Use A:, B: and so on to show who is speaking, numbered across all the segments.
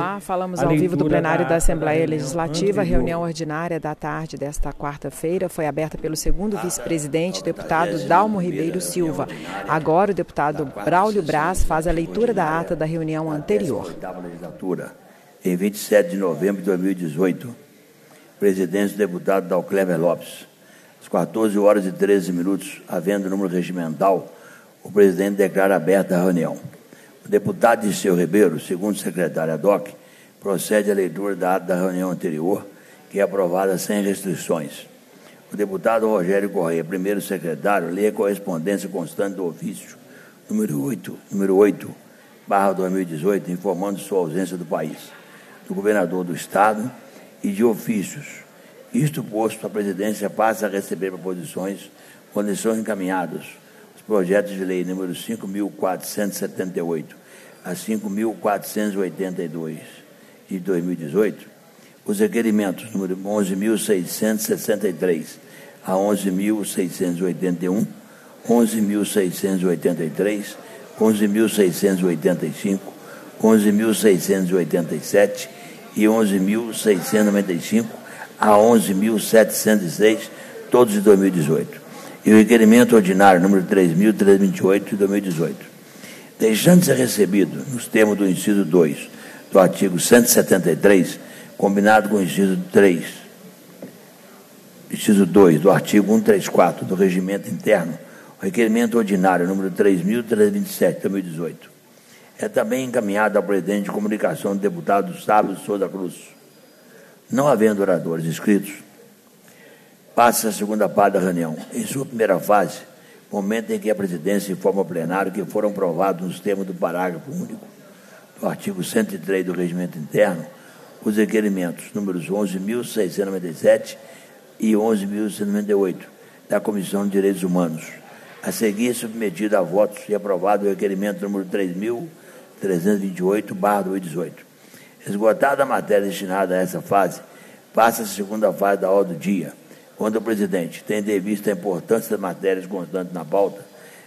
A: Olá, falamos ao vivo do plenário da, Assembleia Legislativa. A uhum. reunião ordinária da tarde desta quarta-feira foi aberta pelo segundo ah, vice-presidente, deputado Dalmo Ribeiro Silva. Agora, o deputado Braulio Braz faz a leitura da ata da reunião anterior. Em 27 de novembro de 2018, presidente do deputado Dalcleve Lopes. Às 14 horas e 13 minutos, havendo número regimental, o presidente declara aberta a reunião. Deputado de Seu Ribeiro, segundo secretário DOC, procede à leitura da ata da reunião anterior, que é aprovada sem restrições. O deputado Rogério Correia, primeiro secretário, lê a correspondência constante do ofício número 8, número 8, barra 2018, informando sua ausência do país, do governador do Estado e de ofícios. Isto posto, a presidência passa a receber proposições quando são encaminhados os projetos de lei número 5.478 a 5.482 de 2018, os requerimentos número 11.663 a 11.681, 11.683, 11.685, 11.687 e 11.695 a 11.706, todos de 2018. E o requerimento ordinário número 3.328 de 2018 deixando de ser recebido, nos termos do inciso 2 do artigo 173, combinado com o inciso 3, inciso 2 do artigo 134 do Regimento Interno, o requerimento ordinário número 3.327 de 2018, é também encaminhado ao presidente de comunicação do deputado Sábio Souza Cruz. Não havendo oradores inscritos, passa a segunda parte da reunião. Em sua primeira fase, momento em que a presidência informa ao plenário que foram aprovados nos termos do parágrafo único do artigo 103 do Regimento Interno os requerimentos números 11.697 e 11.198 da Comissão de Direitos Humanos. A seguir, submetido a votos e aprovado o requerimento número 3.328-2018. Esgotada a matéria destinada a essa fase, passa a segunda fase da ordem do dia quando o presidente, tem de vista a importância das matérias constantes na pauta,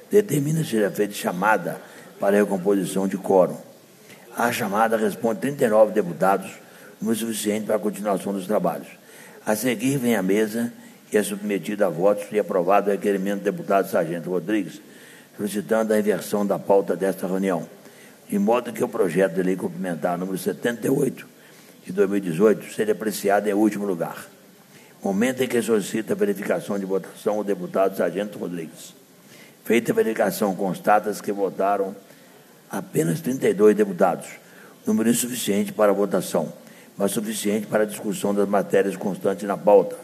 A: determina se seja feita chamada para a recomposição de quórum. A chamada responde 39 deputados, o suficiente para a continuação dos trabalhos. A seguir vem a mesa e é submetido a votos e aprovado o requerimento do deputado Sargento Rodrigues, solicitando a inversão da pauta desta reunião, de modo que o projeto de lei complementar número 78 de 2018 seja apreciado em último lugar. Momento em que solicita a verificação de votação o deputado Sargento Rodrigues. Feita a verificação, constata-se que votaram apenas 32 deputados, número insuficiente para a votação, mas suficiente para a discussão das matérias constantes na pauta,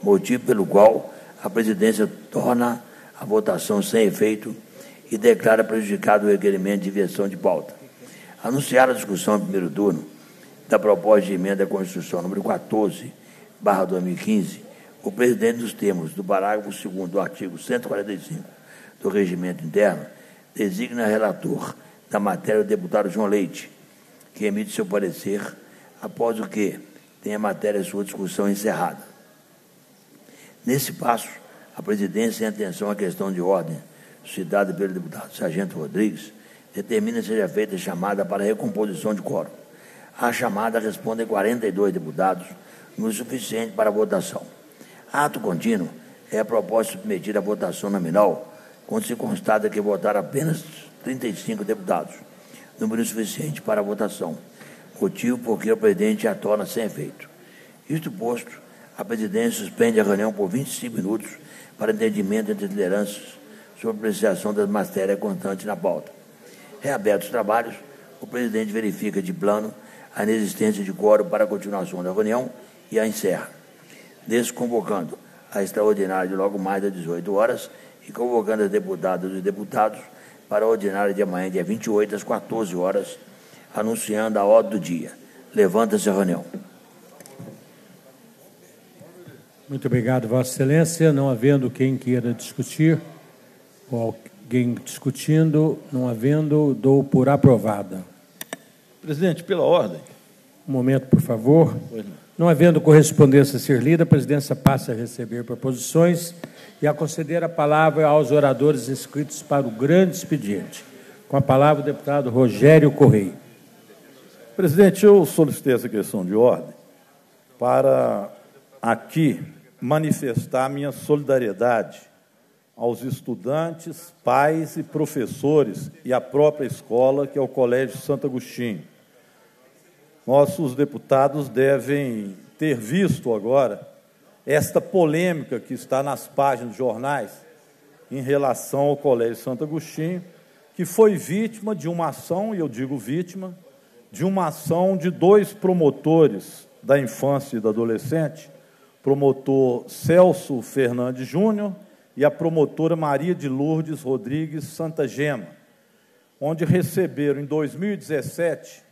A: motivo pelo qual a presidência torna a votação sem efeito e declara prejudicado o requerimento de inversão de pauta. Anunciar a discussão em primeiro turno da proposta de emenda à Constituição número 14 barra 2015, o presidente, nos termos do parágrafo 2 do artigo 145 do Regimento Interno, designa relator da matéria o deputado João Leite, que emite seu parecer após o que tem a matéria sua discussão encerrada. Nesse passo, a presidência, em atenção à questão de ordem citada pelo deputado Sargento Rodrigues, determina seja feita chamada para recomposição de quórum. A chamada responde 42 deputados Número é suficiente para a votação. Ato contínuo é a proposta submetida à votação nominal, quando se constata que votaram apenas 35 deputados, número suficiente para a votação, motivo porque o presidente a torna sem efeito. Isto posto, a presidência suspende a reunião por 25 minutos para entendimento entre lideranças sobre a apreciação das matérias constantes na pauta. Reabertos os trabalhos, o presidente verifica de plano a inexistência de quórum para a continuação da reunião e a encerra, desconvocando a extraordinária de logo mais às 18 horas e convocando as deputadas e deputados para a ordinária de amanhã, dia 28, às 14 horas, anunciando a ordem do dia. Levanta-se a reunião.
B: Muito obrigado, Vossa Excelência. Não havendo quem queira discutir, ou alguém discutindo, não havendo, dou por aprovada.
C: Presidente, pela ordem.
B: Um momento, por favor. Pois não. Não havendo correspondência a ser lida, a presidência passa a receber proposições e a conceder a palavra aos oradores inscritos para o grande expediente. Com a palavra, o deputado Rogério Correia. Presidente, eu
C: solicitei essa questão de ordem para aqui manifestar minha solidariedade aos estudantes, pais e professores e à própria escola, que é o Colégio Santo Agostinho nossos deputados devem ter visto agora esta polêmica que está nas páginas dos jornais em relação ao Colégio Santo Agostinho, que foi vítima de uma ação, e eu digo vítima, de uma ação de dois promotores da infância e da adolescente, promotor Celso Fernandes Júnior e a promotora Maria de Lourdes Rodrigues Santa Gema, onde receberam em 2017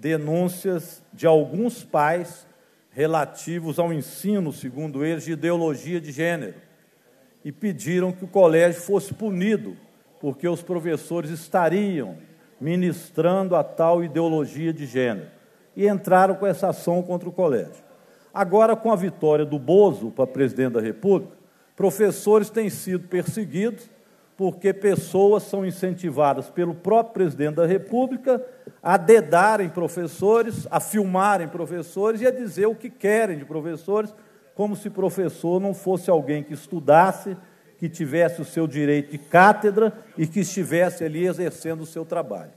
C: denúncias de alguns pais relativos ao ensino, segundo eles, de ideologia de gênero, e pediram que o colégio fosse punido, porque os professores estariam ministrando a tal ideologia de gênero. E entraram com essa ação contra o colégio. Agora, com a vitória do Bozo para presidente da República, professores têm sido perseguidos porque pessoas são incentivadas pelo próprio presidente da República a dedarem professores, a filmarem professores e a dizer o que querem de professores, como se professor não fosse alguém que estudasse, que tivesse o seu direito de cátedra e que estivesse ali exercendo o seu trabalho.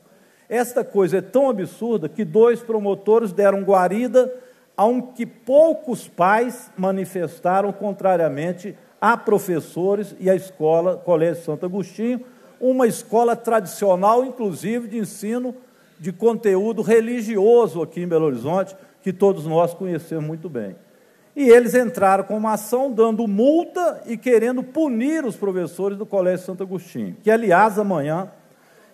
C: Esta coisa é tão absurda que dois promotores deram guarida a um que poucos pais manifestaram contrariamente a professores e a escola Colégio Santo Agostinho, uma escola tradicional, inclusive, de ensino de conteúdo religioso aqui em Belo Horizonte, que todos nós conhecemos muito bem. E eles entraram com uma ação dando multa e querendo punir os professores do Colégio Santo Agostinho, que, aliás, amanhã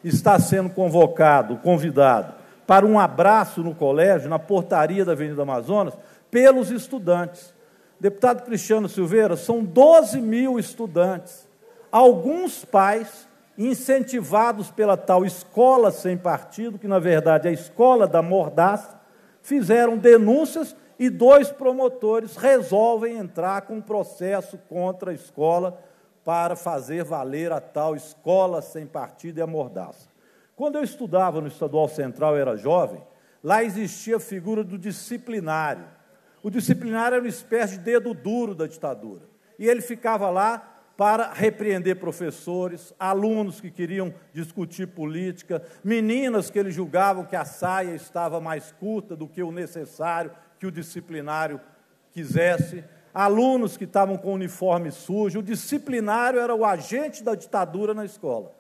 C: está sendo convocado, convidado, para um abraço no colégio, na portaria da Avenida Amazonas, pelos estudantes deputado Cristiano Silveira, são 12 mil estudantes. Alguns pais, incentivados pela tal escola sem partido, que na verdade é a escola da mordaça, fizeram denúncias e dois promotores resolvem entrar com um processo contra a escola para fazer valer a tal escola sem partido e a mordaça. Quando eu estudava no Estadual Central, era jovem, lá existia a figura do disciplinário o disciplinar era uma espécie de dedo duro da ditadura. E ele ficava lá para repreender professores, alunos que queriam discutir política, meninas que ele julgava que a saia estava mais curta do que o necessário que o disciplinário quisesse, alunos que estavam com o uniforme sujo. O disciplinário era o agente da ditadura na escola.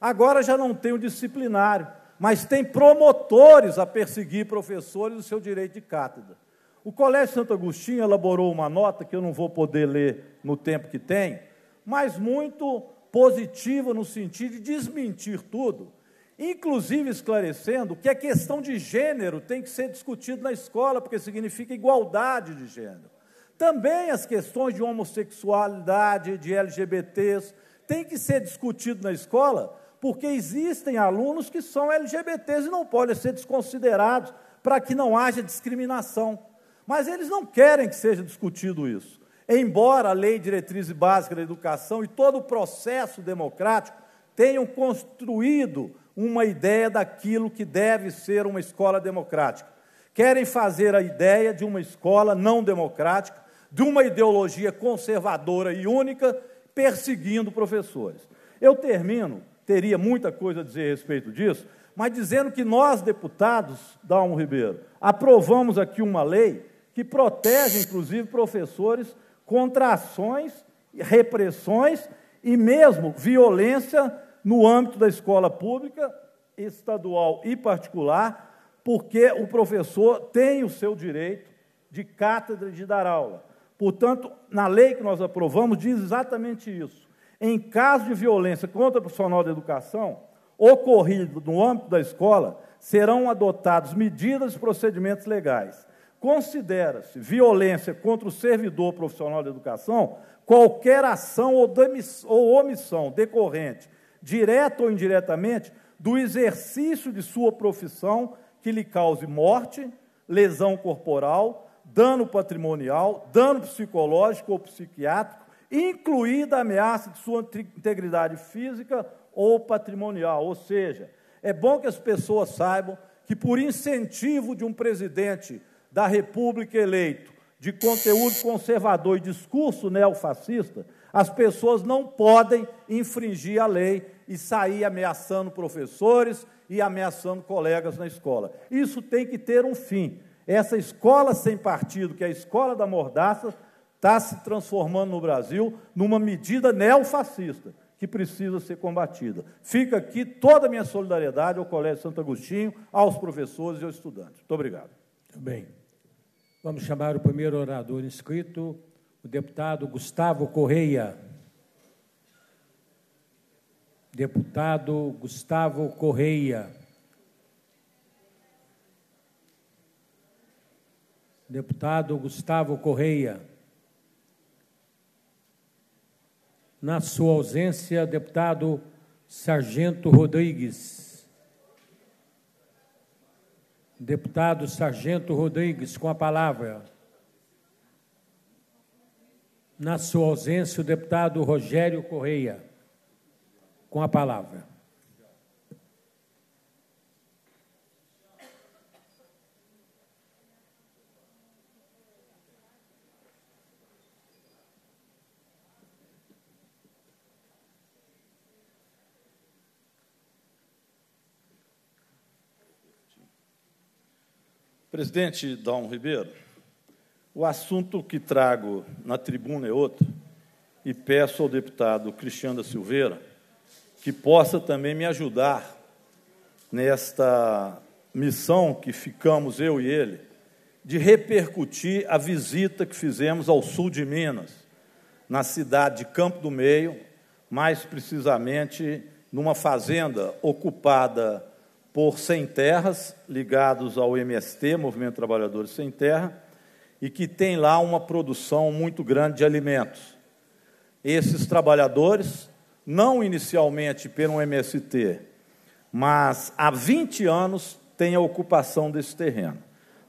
C: Agora já não tem o disciplinário, mas tem promotores a perseguir professores do seu direito de cátedra. O Colégio Santo Agostinho elaborou uma nota que eu não vou poder ler no tempo que tem, mas muito positiva no sentido de desmentir tudo, inclusive esclarecendo que a questão de gênero tem que ser discutida na escola, porque significa igualdade de gênero. Também as questões de homossexualidade, de LGBTs, tem que ser discutido na escola, porque existem alunos que são LGBTs e não podem ser desconsiderados para que não haja discriminação. Mas eles não querem que seja discutido isso. Embora a lei diretriz e básica da educação e todo o processo democrático tenham construído uma ideia daquilo que deve ser uma escola democrática. Querem fazer a ideia de uma escola não democrática, de uma ideologia conservadora e única, perseguindo professores. Eu termino, teria muita coisa a dizer a respeito disso, mas dizendo que nós, deputados, Dalmo Ribeiro, aprovamos aqui uma lei que protege, inclusive, professores contra ações, repressões e mesmo violência no âmbito da escola pública, estadual e particular, porque o professor tem o seu direito de cátedra de dar aula. Portanto, na lei que nós aprovamos, diz exatamente isso. Em caso de violência contra o profissional da educação, ocorrido no âmbito da escola, serão adotadas medidas e procedimentos legais considera-se violência contra o servidor profissional da educação qualquer ação ou omissão decorrente, direta ou indiretamente, do exercício de sua profissão que lhe cause morte, lesão corporal, dano patrimonial, dano psicológico ou psiquiátrico, incluída a ameaça de sua integridade física ou patrimonial. Ou seja, é bom que as pessoas saibam que, por incentivo de um presidente da República eleito de conteúdo conservador e discurso neofascista, as pessoas não podem infringir a lei e sair ameaçando professores e ameaçando colegas na escola. Isso tem que ter um fim. Essa escola sem partido, que é a escola da mordaça, está se transformando no Brasil numa medida neofascista que precisa ser combatida. Fica aqui toda a minha solidariedade ao Colégio Santo Agostinho, aos professores e aos estudantes. Muito obrigado.
B: Muito tá bem. Vamos chamar o primeiro orador inscrito, o deputado Gustavo Correia. Deputado Gustavo Correia. Deputado Gustavo Correia. Na sua ausência, deputado Sargento Rodrigues. Deputado Sargento Rodrigues, com a palavra. Na sua ausência, o deputado Rogério Correia, com a palavra.
C: Presidente Dom Ribeiro, o assunto que trago na tribuna é outro e peço ao deputado Cristiano da Silveira que possa também me ajudar nesta missão que ficamos eu e ele de repercutir a visita que fizemos ao sul de Minas, na cidade de Campo do Meio, mais precisamente numa fazenda ocupada por Sem Terras, ligados ao MST, Movimento Trabalhadores Sem Terra, e que tem lá uma produção muito grande de alimentos. Esses trabalhadores, não inicialmente pelo MST, mas há 20 anos têm a ocupação desse terreno.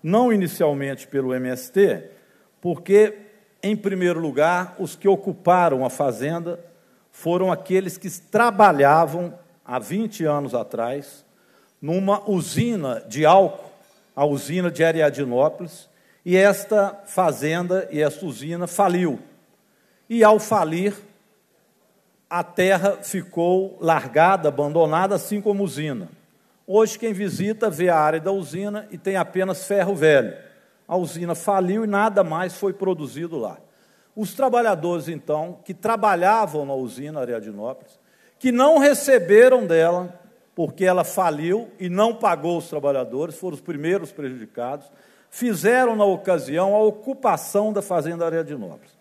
C: Não inicialmente pelo MST, porque, em primeiro lugar, os que ocuparam a fazenda foram aqueles que trabalhavam há 20 anos atrás numa usina de álcool, a usina de Ariadinópolis, e esta fazenda e esta usina faliu. E ao falir, a terra ficou largada, abandonada, assim como a usina. Hoje, quem visita vê a área da usina e tem apenas ferro velho. A usina faliu e nada mais foi produzido lá. Os trabalhadores, então, que trabalhavam na usina Ariadinópolis, que não receberam dela porque ela faliu e não pagou os trabalhadores, foram os primeiros prejudicados, fizeram na ocasião a ocupação da Fazenda Nobres.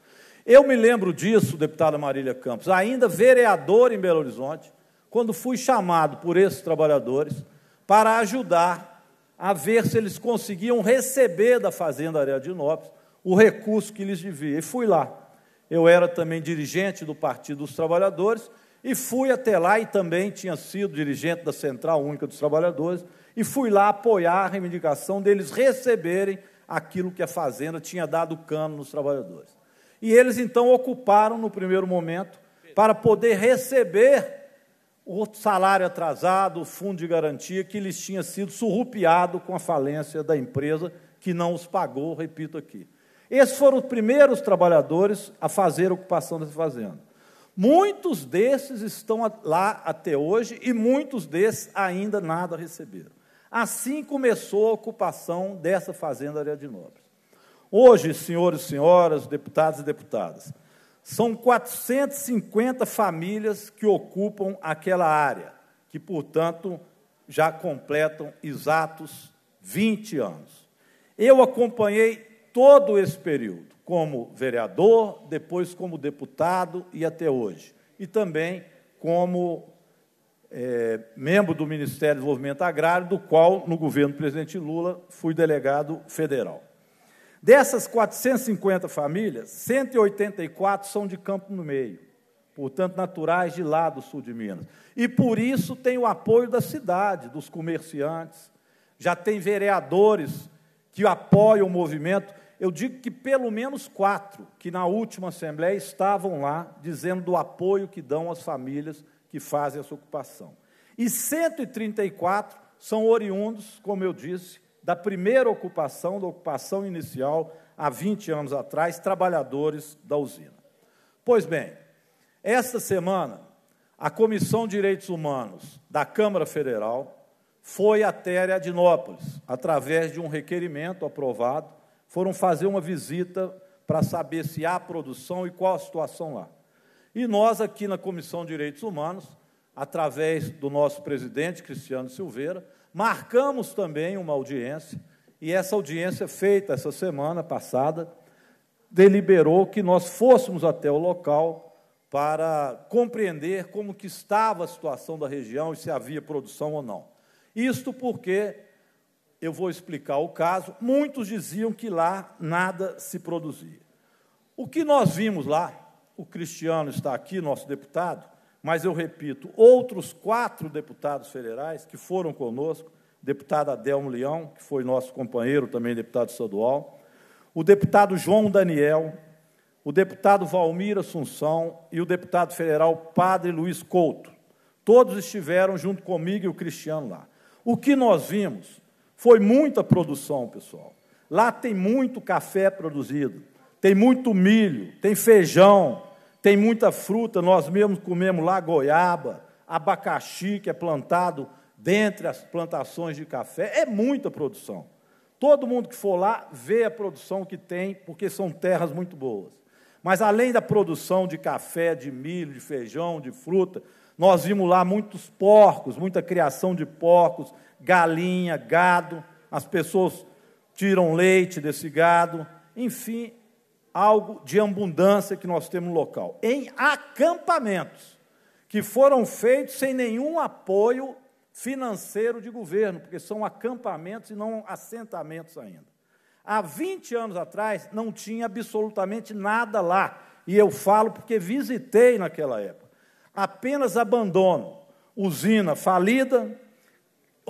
C: Eu me lembro disso, deputada Marília Campos, ainda vereador em Belo Horizonte, quando fui chamado por esses trabalhadores para ajudar a ver se eles conseguiam receber da Fazenda Nobres o recurso que lhes devia. E fui lá. Eu era também dirigente do Partido dos Trabalhadores e fui até lá e também tinha sido dirigente da Central Única dos Trabalhadores, e fui lá apoiar a reivindicação deles receberem aquilo que a Fazenda tinha dado cano nos trabalhadores. E eles então ocuparam no primeiro momento para poder receber o salário atrasado, o fundo de garantia que lhes tinha sido surrupiado com a falência da empresa que não os pagou, repito aqui. Esses foram os primeiros trabalhadores a fazer a ocupação dessa fazenda. Muitos desses estão lá até hoje e muitos desses ainda nada receberam. Assim começou a ocupação dessa fazenda área de Nobres. Hoje, senhores e senhoras, deputados e deputadas, são 450 famílias que ocupam aquela área, que, portanto, já completam exatos 20 anos. Eu acompanhei todo esse período como vereador, depois como deputado e até hoje. E também como é, membro do Ministério do Desenvolvimento Agrário, do qual, no governo do presidente Lula, fui delegado federal. Dessas 450 famílias, 184 são de Campo no Meio, portanto, naturais de lá do sul de Minas. E por isso tem o apoio da cidade, dos comerciantes. Já tem vereadores que apoiam o movimento eu digo que pelo menos quatro que na última assembleia estavam lá dizendo do apoio que dão às famílias que fazem essa ocupação. E 134 são oriundos, como eu disse, da primeira ocupação, da ocupação inicial, há 20 anos atrás, trabalhadores da usina. Pois bem, esta semana, a Comissão de Direitos Humanos da Câmara Federal foi até Adinópolis, através de um requerimento aprovado foram fazer uma visita para saber se há produção e qual a situação lá. E nós, aqui na Comissão de Direitos Humanos, através do nosso presidente, Cristiano Silveira, marcamos também uma audiência, e essa audiência, feita essa semana passada, deliberou que nós fôssemos até o local para compreender como que estava a situação da região e se havia produção ou não. Isto porque eu vou explicar o caso. Muitos diziam que lá nada se produzia. O que nós vimos lá, o Cristiano está aqui, nosso deputado, mas eu repito, outros quatro deputados federais que foram conosco, deputado Adelmo Leão, que foi nosso companheiro também, deputado estadual, o deputado João Daniel, o deputado Valmir Assunção e o deputado federal Padre Luiz Couto. Todos estiveram junto comigo e o Cristiano lá. O que nós vimos foi muita produção, pessoal. Lá tem muito café produzido, tem muito milho, tem feijão, tem muita fruta. Nós mesmos comemos lá goiaba, abacaxi, que é plantado dentre as plantações de café. É muita produção. Todo mundo que for lá vê a produção que tem, porque são terras muito boas. Mas além da produção de café, de milho, de feijão, de fruta, nós vimos lá muitos porcos, muita criação de porcos, galinha, gado, as pessoas tiram leite desse gado, enfim, algo de abundância que nós temos no local. Em acampamentos, que foram feitos sem nenhum apoio financeiro de governo, porque são acampamentos e não assentamentos ainda. Há 20 anos atrás não tinha absolutamente nada lá, e eu falo porque visitei naquela época. Apenas abandono, usina falida,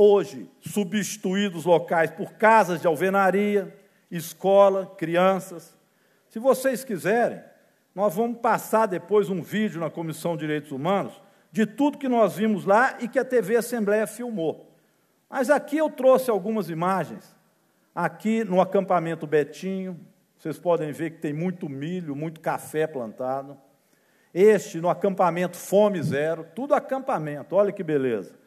C: hoje substituídos locais por casas de alvenaria, escola, crianças. Se vocês quiserem, nós vamos passar depois um vídeo na Comissão de Direitos Humanos de tudo que nós vimos lá e que a TV Assembleia filmou. Mas aqui eu trouxe algumas imagens. Aqui no acampamento Betinho, vocês podem ver que tem muito milho, muito café plantado. Este no acampamento Fome Zero, tudo acampamento, olha que beleza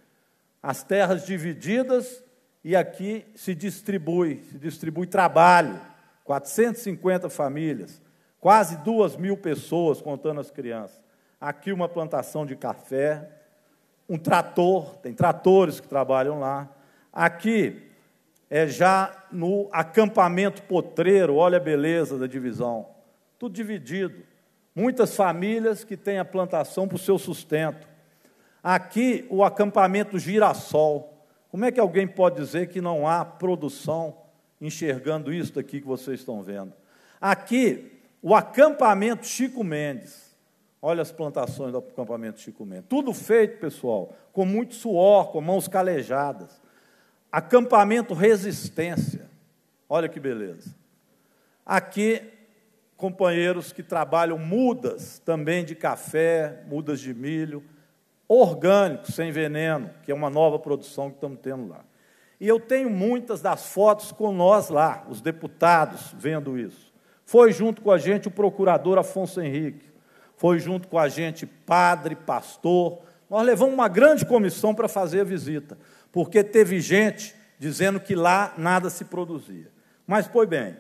C: as terras divididas e aqui se distribui, se distribui trabalho, 450 famílias, quase duas mil pessoas, contando as crianças. Aqui uma plantação de café, um trator, tem tratores que trabalham lá. Aqui é já no acampamento potreiro, olha a beleza da divisão. Tudo dividido. Muitas famílias que têm a plantação para o seu sustento. Aqui o acampamento Girassol. Como é que alguém pode dizer que não há produção enxergando isso aqui que vocês estão vendo? Aqui o acampamento Chico Mendes. Olha as plantações do acampamento Chico Mendes. Tudo feito, pessoal, com muito suor, com mãos calejadas. Acampamento Resistência. Olha que beleza. Aqui, companheiros que trabalham mudas também de café, mudas de milho, orgânico, sem veneno, que é uma nova produção que estamos tendo lá. E eu tenho muitas das fotos com nós lá, os deputados, vendo isso. Foi junto com a gente o procurador Afonso Henrique, foi junto com a gente padre, pastor. Nós levamos uma grande comissão para fazer a visita, porque teve gente dizendo que lá nada se produzia. Mas, pois bem,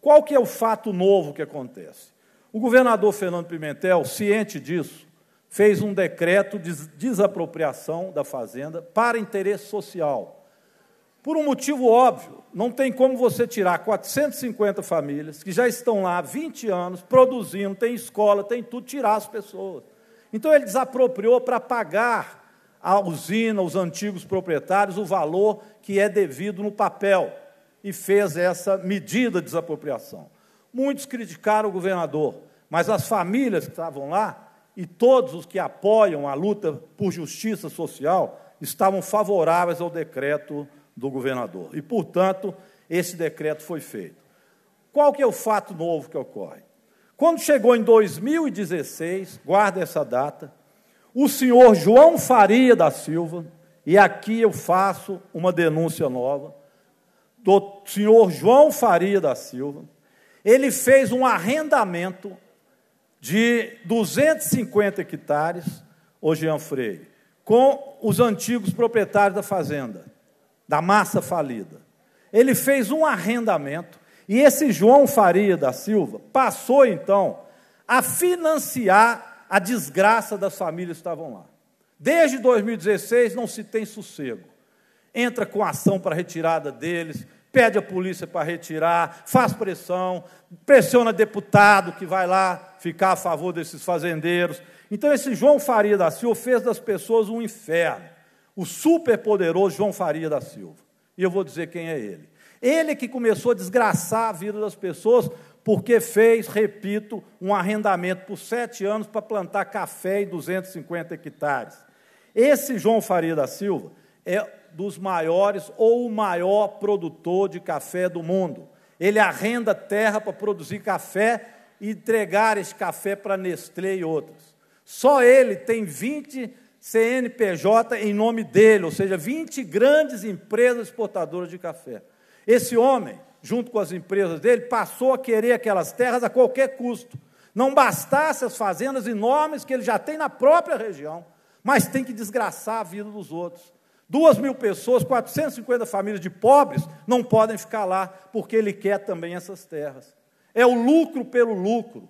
C: qual que é o fato novo que acontece? O governador Fernando Pimentel, ciente disso, fez um decreto de desapropriação da fazenda para interesse social. Por um motivo óbvio, não tem como você tirar 450 famílias que já estão lá há 20 anos, produzindo, tem escola, tem tudo, tirar as pessoas. Então ele desapropriou para pagar à usina, os antigos proprietários, o valor que é devido no papel e fez essa medida de desapropriação. Muitos criticaram o governador, mas as famílias que estavam lá e todos os que apoiam a luta por justiça social estavam favoráveis ao decreto do governador. E, portanto, esse decreto foi feito. Qual que é o fato novo que ocorre? Quando chegou em 2016, guarda essa data, o senhor João Faria da Silva, e aqui eu faço uma denúncia nova, do senhor João Faria da Silva, ele fez um arrendamento de 250 hectares, o Jean Freire, com os antigos proprietários da fazenda, da massa falida. Ele fez um arrendamento e esse João Faria da Silva passou então a financiar a desgraça das famílias que estavam lá. Desde 2016 não se tem sossego. Entra com ação para retirada deles, pede a polícia para retirar, faz pressão, pressiona deputado que vai lá ficar a favor desses fazendeiros. Então, esse João Faria da Silva fez das pessoas um inferno. O superpoderoso João Faria da Silva. E eu vou dizer quem é ele. Ele que começou a desgraçar a vida das pessoas, porque fez, repito, um arrendamento por sete anos para plantar café em 250 hectares. Esse João Faria da Silva é dos maiores ou o maior produtor de café do mundo. Ele arrenda terra para produzir café e entregar esse café para Nestlé e outras. Só ele tem 20 CNPJ em nome dele, ou seja, 20 grandes empresas exportadoras de café. Esse homem, junto com as empresas dele, passou a querer aquelas terras a qualquer custo. Não bastasse as fazendas enormes que ele já tem na própria região, mas tem que desgraçar a vida dos outros. Duas mil pessoas, 450 famílias de pobres, não podem ficar lá, porque ele quer também essas terras. É o lucro pelo lucro.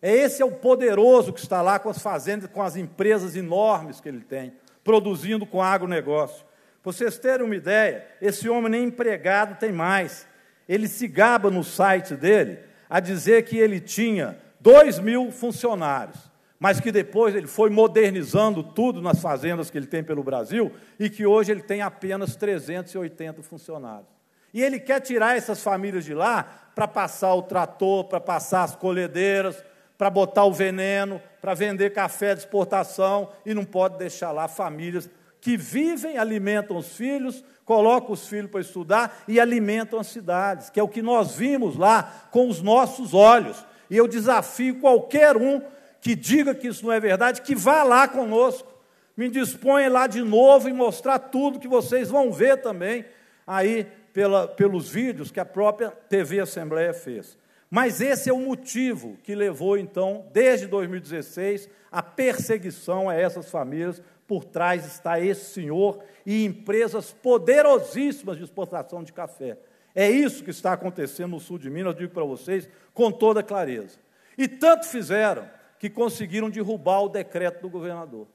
C: É esse é o poderoso que está lá com as fazendas, com as empresas enormes que ele tem, produzindo com agronegócio. Para vocês terem uma ideia, esse homem nem empregado tem mais. Ele se gaba no site dele a dizer que ele tinha 2 mil funcionários, mas que depois ele foi modernizando tudo nas fazendas que ele tem pelo Brasil e que hoje ele tem apenas 380 funcionários. E ele quer tirar essas famílias de lá para passar o trator, para passar as colhedeiras, para botar o veneno, para vender café de exportação e não pode deixar lá famílias que vivem, alimentam os filhos, colocam os filhos para estudar e alimentam as cidades, que é o que nós vimos lá com os nossos olhos. E eu desafio qualquer um que diga que isso não é verdade, que vá lá conosco, me disponha lá de novo e mostrar tudo que vocês vão ver também. Aí pela, pelos vídeos que a própria TV Assembleia fez. Mas esse é o motivo que levou, então, desde 2016, a perseguição a essas famílias. Por trás está esse senhor e empresas poderosíssimas de exportação de café. É isso que está acontecendo no sul de Minas, eu digo para vocês com toda clareza. E tanto fizeram que conseguiram derrubar o decreto do governador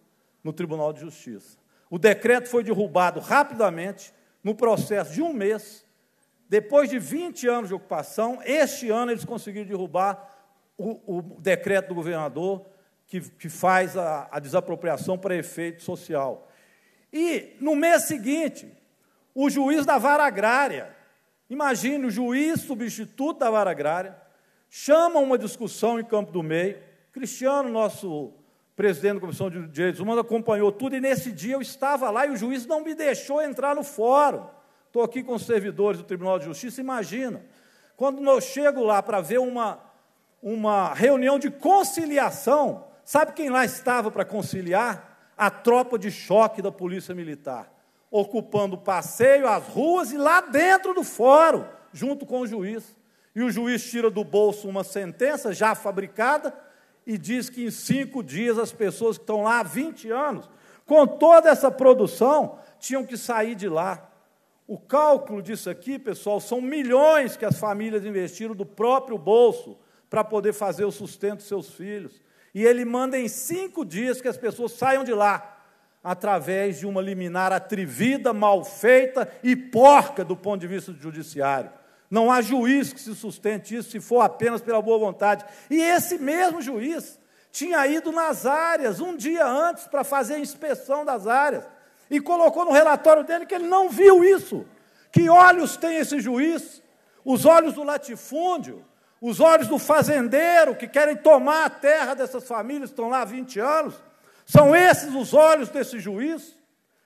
C: no Tribunal de Justiça. O decreto foi derrubado rapidamente no processo de um mês, depois de 20 anos de ocupação, este ano eles conseguiram derrubar o, o decreto do governador que, que faz a, a desapropriação para efeito social. E no mês seguinte, o juiz da vara agrária, imagine o juiz substituto da vara agrária, chama uma discussão em Campo do Meio. Cristiano, nosso presidente da Comissão de Direitos Humanos, acompanhou tudo, e nesse dia eu estava lá e o juiz não me deixou entrar no fórum. Estou aqui com os servidores do Tribunal de Justiça, imagina. Quando eu chego lá para ver uma, uma reunião de conciliação, sabe quem lá estava para conciliar? A tropa de choque da Polícia Militar, ocupando o passeio, as ruas e lá dentro do fórum, junto com o juiz. E o juiz tira do bolso uma sentença já fabricada, e diz que em cinco dias as pessoas que estão lá há 20 anos, com toda essa produção, tinham que sair de lá. O cálculo disso aqui, pessoal, são milhões que as famílias investiram do próprio bolso para poder fazer o sustento dos seus filhos. E ele manda em cinco dias que as pessoas saiam de lá, através de uma liminar atrevida, mal feita e porca do ponto de vista do judiciário. Não há juiz que se sustente isso, se for apenas pela boa vontade. E esse mesmo juiz tinha ido nas áreas um dia antes para fazer a inspeção das áreas e colocou no relatório dele que ele não viu isso. Que olhos tem esse juiz? Os olhos do latifúndio, os olhos do fazendeiro que querem tomar a terra dessas famílias que estão lá há 20 anos. São esses os olhos desse juiz?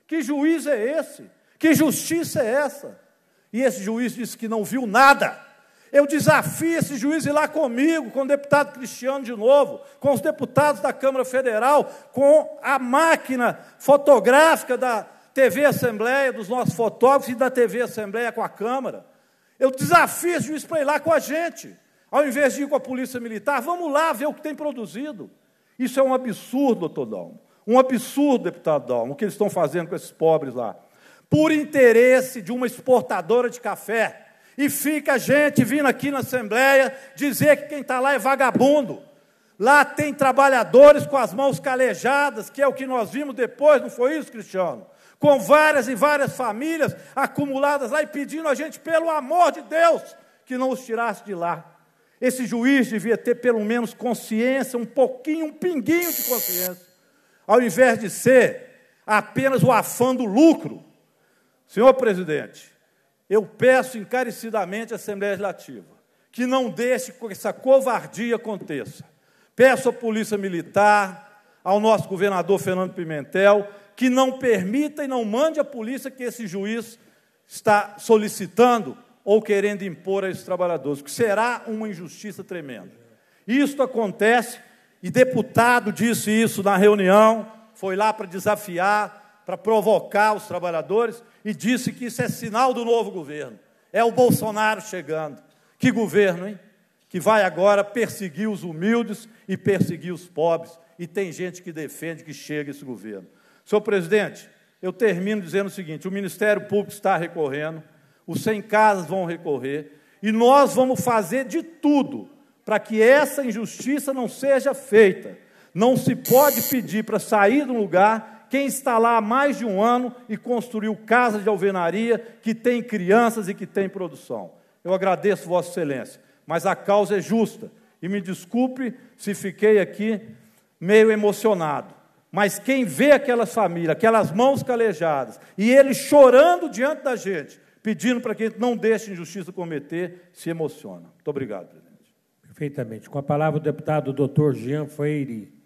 C: Que juiz é esse? Que justiça é essa? E esse juiz disse que não viu nada. Eu desafio esse juiz ir lá comigo, com o deputado Cristiano de novo, com os deputados da Câmara Federal, com a máquina fotográfica da TV Assembleia, dos nossos fotógrafos e da TV Assembleia com a Câmara. Eu desafio esse juiz para ir lá com a gente. Ao invés de ir com a Polícia Militar, vamos lá ver o que tem produzido. Isso é um absurdo, doutor Dalmo. Um absurdo, deputado Dalmo, o que eles estão fazendo com esses pobres lá por interesse de uma exportadora de café. E fica a gente vindo aqui na Assembleia dizer que quem está lá é vagabundo. Lá tem trabalhadores com as mãos calejadas, que é o que nós vimos depois, não foi isso, Cristiano? Com várias e várias famílias acumuladas lá e pedindo a gente, pelo amor de Deus, que não os tirasse de lá. Esse juiz devia ter pelo menos consciência, um pouquinho, um pinguinho de consciência, ao invés de ser apenas o afã do lucro, Senhor presidente, eu peço encarecidamente à Assembleia Legislativa que não deixe que essa covardia aconteça. Peço à Polícia Militar, ao nosso governador Fernando Pimentel, que não permita e não mande a polícia que esse juiz está solicitando ou querendo impor a esses trabalhadores, que será uma injustiça tremenda. Isto acontece, e deputado disse isso na reunião, foi lá para desafiar, para provocar os trabalhadores e disse que isso é sinal do novo governo. É o Bolsonaro chegando. Que governo, hein? Que vai agora perseguir os humildes e perseguir os pobres. E tem gente que defende que chega esse governo. Senhor presidente, eu termino dizendo o seguinte: o Ministério Público está recorrendo, os sem casas vão recorrer, e nós vamos fazer de tudo para que essa injustiça não seja feita. Não se pode pedir para sair de um lugar quem está lá há mais de um ano e construiu casas de alvenaria, que tem crianças e que tem produção. Eu agradeço, Vossa Excelência, mas a causa é justa. E me desculpe se fiquei aqui meio emocionado. Mas quem vê aquelas famílias, aquelas mãos calejadas, e ele chorando diante da gente, pedindo para que a gente não deixe injustiça cometer, se
B: emociona. Muito obrigado, presidente. Perfeitamente. Com a palavra o deputado doutor Jean Freire.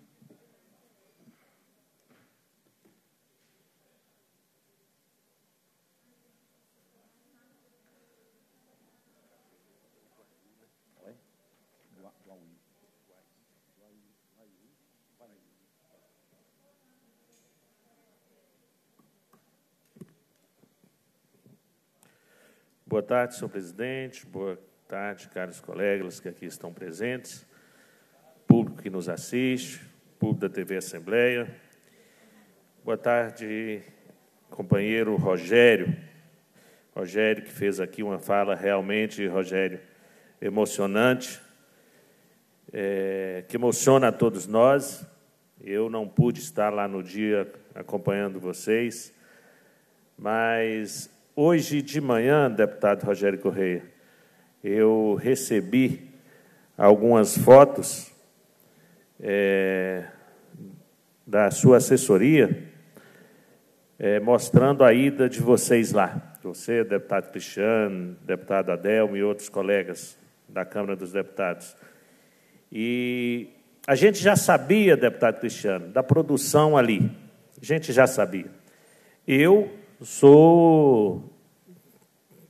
D: Boa tarde, senhor presidente. Boa tarde, caros colegas que aqui estão presentes, público que nos assiste, público da TV Assembleia. Boa tarde, companheiro Rogério. Rogério que fez aqui uma fala realmente, Rogério, emocionante, é, que emociona a todos nós. Eu não pude estar lá no dia acompanhando vocês, mas Hoje de manhã, deputado Rogério Correia, eu recebi algumas fotos é, da sua assessoria é, mostrando a ida de vocês lá. Você, deputado Cristiano, deputado Adelmo e outros colegas da Câmara dos Deputados. E a gente já sabia, deputado Cristiano, da produção ali. A gente já sabia. Eu sou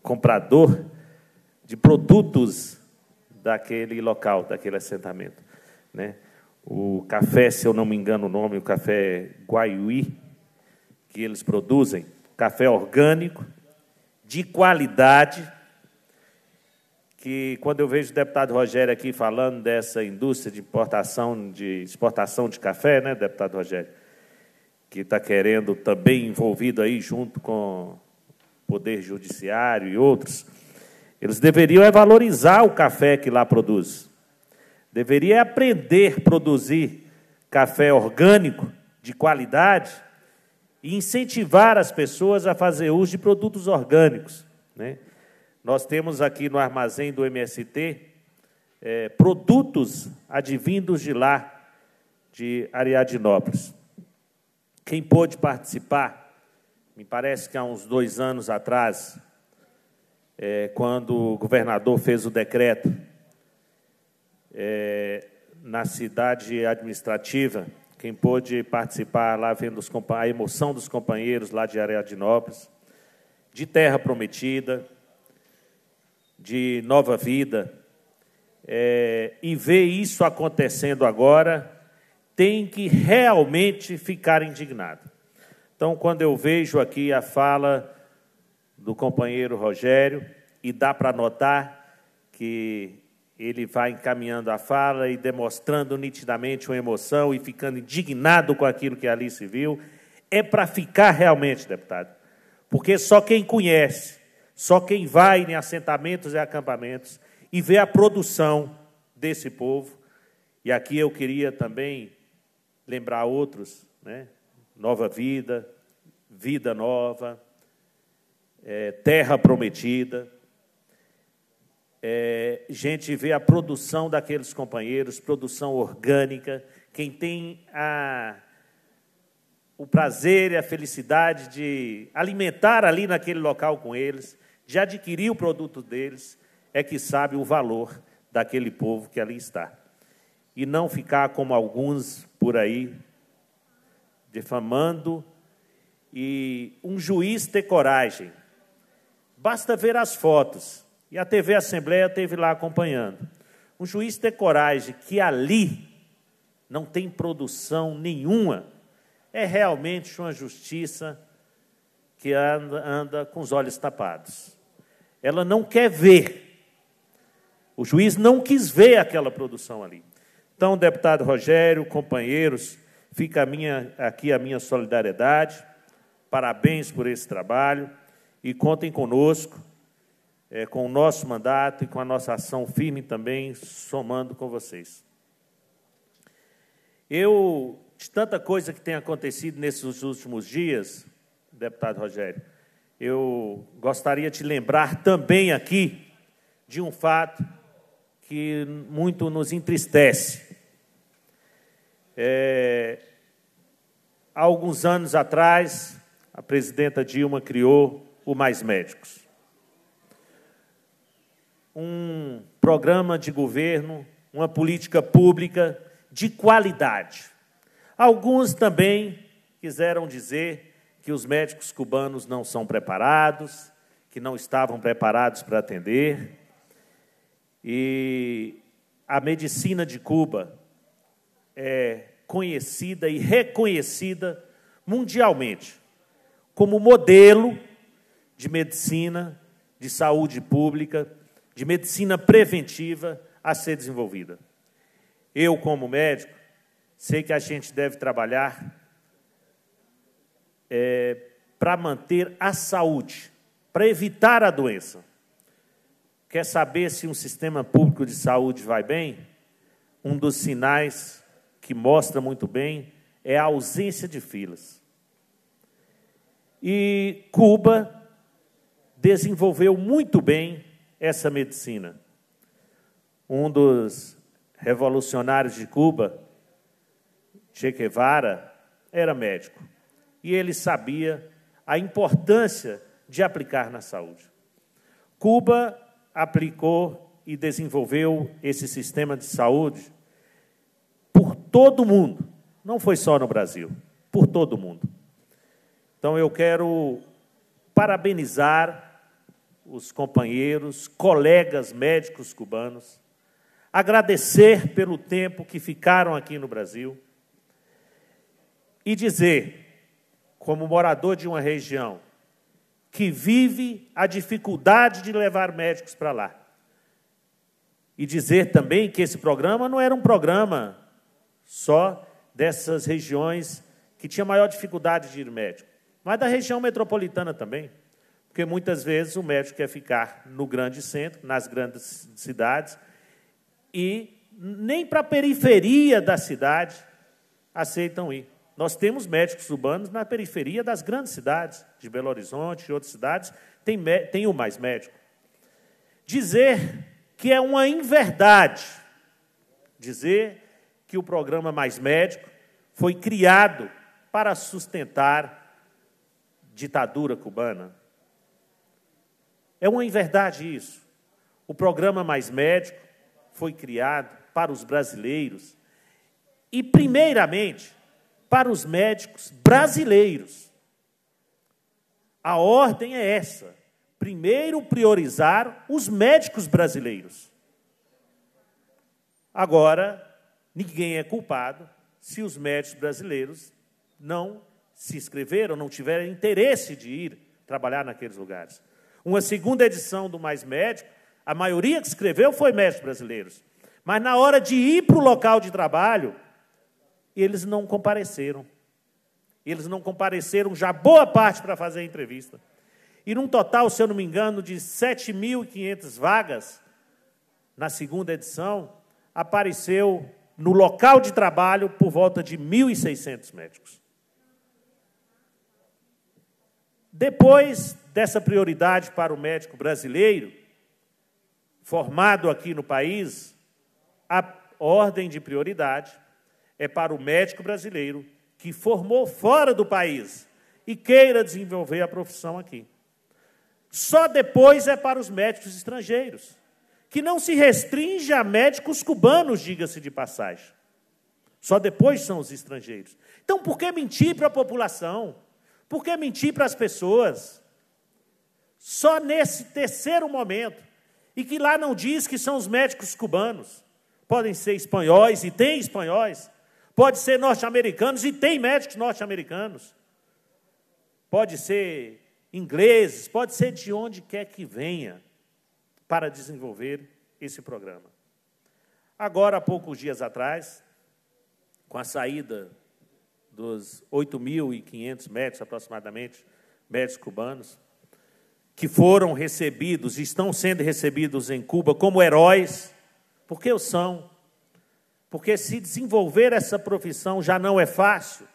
D: comprador de produtos daquele local, daquele assentamento. Né? O café, se eu não me engano o nome, o café Guaiuí, que eles produzem, café orgânico, de qualidade, que quando eu vejo o deputado Rogério aqui falando dessa indústria de importação, de exportação de café, né, deputado Rogério, que está querendo também envolvido aí junto com Poder Judiciário e outros, eles deveriam é valorizar o café que lá produz. Deveria é aprender a produzir café orgânico, de qualidade, e incentivar as pessoas a fazer uso de produtos orgânicos. Né? Nós temos aqui no armazém do MST é, produtos advindos de lá, de Ariadinópolis. Quem pôde participar me parece que há uns dois anos atrás, é, quando o governador fez o decreto é, na cidade administrativa, quem pôde participar lá vendo os, a emoção dos companheiros lá de Areadinópolis, de terra prometida, de nova vida, é, e ver isso acontecendo agora, tem que realmente ficar indignado. Então, quando eu vejo aqui a fala do companheiro Rogério, e dá para notar que ele vai encaminhando a fala e demonstrando nitidamente uma emoção e ficando indignado com aquilo que ali se viu, é para ficar realmente, deputado. Porque só quem conhece, só quem vai em assentamentos e acampamentos e vê a produção desse povo, e aqui eu queria também lembrar outros, né? nova vida, vida nova, é, terra prometida. É, gente vê a produção daqueles companheiros, produção orgânica. Quem tem a, o prazer e a felicidade de alimentar ali naquele local com eles, de adquirir o produto deles, é que sabe o valor daquele povo que ali está. E não ficar como alguns por aí defamando, e um juiz ter coragem. Basta ver as fotos. E a TV Assembleia teve lá acompanhando. Um juiz ter coragem que ali não tem produção nenhuma, é realmente uma justiça que anda, anda com os olhos tapados. Ela não quer ver. O juiz não quis ver aquela produção ali. Então, deputado Rogério, companheiros, Fica a minha, aqui a minha solidariedade, parabéns por esse trabalho e contem conosco, é, com o nosso mandato e com a nossa ação firme também, somando com vocês. Eu, de tanta coisa que tem acontecido nesses últimos dias, deputado Rogério, eu gostaria de lembrar também aqui de um fato que muito nos entristece. É, há alguns anos atrás, a presidenta Dilma criou o Mais Médicos. Um programa de governo, uma política pública de qualidade. Alguns também quiseram dizer que os médicos cubanos não são preparados, que não estavam preparados para atender. E a medicina de Cuba é conhecida e reconhecida mundialmente como modelo de medicina, de saúde pública, de medicina preventiva a ser desenvolvida. Eu, como médico, sei que a gente deve trabalhar é, para manter a saúde, para evitar a doença. Quer saber se um sistema público de saúde vai bem? Um dos sinais que mostra muito bem é a ausência de filas. E
B: Cuba
D: desenvolveu muito bem essa medicina. Um dos revolucionários de Cuba, Che Guevara, era médico e ele sabia a importância de aplicar na saúde. Cuba aplicou e desenvolveu esse sistema de saúde todo o mundo. Não foi só no Brasil, por todo o mundo. Então eu quero parabenizar os companheiros, colegas médicos cubanos, agradecer pelo tempo que ficaram aqui no Brasil e dizer, como morador de uma região que vive a dificuldade de levar médicos para lá, e dizer também que esse programa não era um programa só dessas regiões que tinha maior dificuldade de ir médico, mas da região metropolitana também, porque muitas vezes o médico quer ficar no grande centro, nas grandes cidades, e nem para a periferia da cidade aceitam ir. Nós temos médicos urbanos na periferia das grandes cidades, de Belo Horizonte e outras cidades, tem, tem o mais médico. Dizer que é uma inverdade, dizer que o programa Mais Médico foi criado para sustentar ditadura cubana. É uma inverdade isso. O programa Mais Médico foi criado para os brasileiros e, primeiramente, para os médicos brasileiros. A ordem é essa: primeiro priorizar os médicos brasileiros. Agora, Ninguém é culpado se os médicos brasileiros não se inscreveram, não tiveram interesse de ir trabalhar naqueles lugares. Uma segunda edição do Mais Médico, a maioria que escreveu foi médicos brasileiros. Mas na hora de ir para o local de trabalho, eles não compareceram. Eles não compareceram já boa parte para fazer a entrevista. E num total, se eu não me engano, de 7.500 vagas, na segunda edição, apareceu no local de trabalho por volta de 1.600 médicos. Depois dessa prioridade para o médico brasileiro, formado aqui no país, a ordem de prioridade é para o médico brasileiro que formou fora do país e queira desenvolver a profissão aqui. Só depois é para os médicos estrangeiros que não se restringe a médicos cubanos, diga-se de passagem. Só depois são os estrangeiros. Então, por que mentir para a população? Por que mentir para as pessoas? Só nesse terceiro momento, e que lá não diz que são os médicos cubanos. Podem ser espanhóis, e tem espanhóis. Pode ser norte-americanos, e tem médicos norte-americanos. Pode ser ingleses, pode ser de onde quer que venha para desenvolver esse programa. Agora, há poucos dias atrás, com a saída dos 8.500 médicos, aproximadamente, médicos cubanos, que foram recebidos, estão sendo recebidos em Cuba como heróis, porque o são. Porque se desenvolver essa profissão já não é fácil,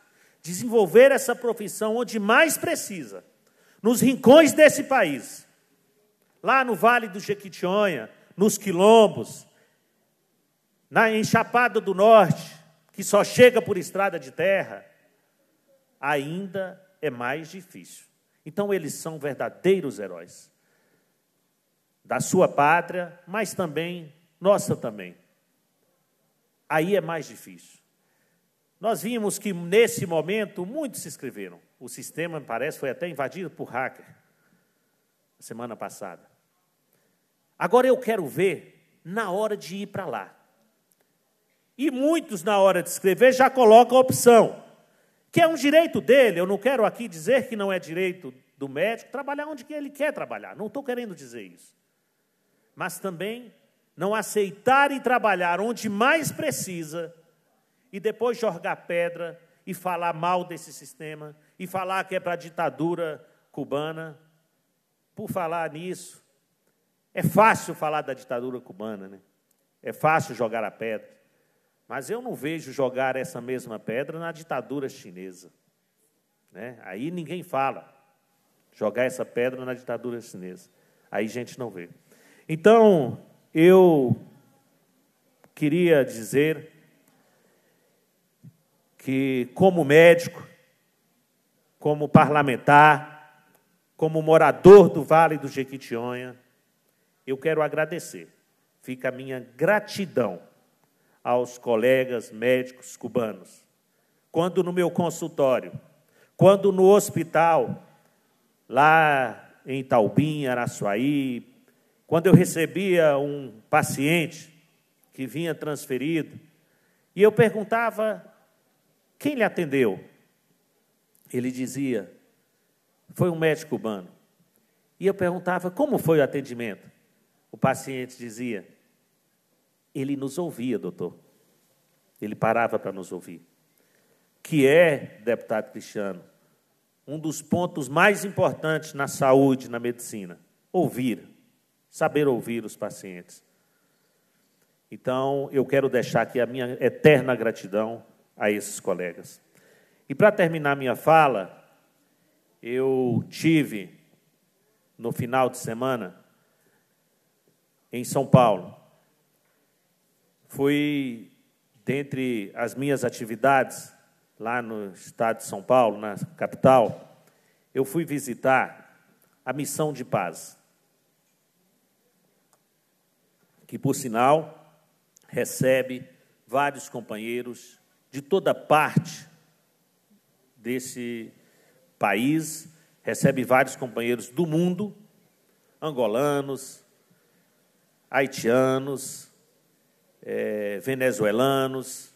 D: desenvolver essa profissão onde mais precisa, nos rincões desse país, lá no Vale do Jequitinhonha, nos quilombos, na Enchapada do Norte, que só chega por estrada de terra, ainda é mais difícil. Então, eles são verdadeiros heróis da sua pátria, mas também nossa também. Aí é mais difícil. Nós vimos que nesse momento muitos se inscreveram. O sistema, me parece, foi até invadido por hacker semana passada. Agora eu quero ver na hora de ir para lá. E muitos, na hora de escrever, já colocam a opção, que é um direito dele. Eu não quero aqui dizer que não é direito do médico trabalhar onde ele quer trabalhar, não estou querendo dizer isso. Mas também não aceitar e trabalhar onde mais precisa e depois jogar pedra e falar mal desse sistema e falar que é para a ditadura cubana. Por falar nisso, é fácil falar da ditadura cubana, né? É fácil jogar a pedra. Mas eu não vejo jogar essa mesma pedra na ditadura chinesa. Né? Aí ninguém fala. Jogar essa pedra na ditadura chinesa. Aí gente não vê. Então, eu queria dizer que, como médico, como parlamentar, como morador do Vale do Jequitinhonha, eu quero agradecer. Fica a minha gratidão aos colegas médicos cubanos. Quando no meu consultório, quando no hospital, lá em Taubim, Araçuaí, quando eu recebia um paciente que vinha transferido, e eu perguntava quem lhe atendeu. Ele dizia, foi um médico cubano. E eu perguntava como foi o atendimento. O paciente dizia: Ele nos ouvia, doutor. Ele parava para nos ouvir. Que é, deputado Cristiano, um dos pontos mais importantes na saúde, na medicina: ouvir, saber ouvir os pacientes. Então, eu quero deixar aqui a minha eterna gratidão a esses colegas. E para terminar minha fala, eu tive no final de semana em São Paulo. Fui, dentre as minhas atividades lá no estado de São Paulo, na capital, eu fui visitar a Missão de Paz, que, por sinal, recebe vários companheiros de toda parte desse país, recebe vários companheiros do mundo, angolanos, haitianos, é, venezuelanos,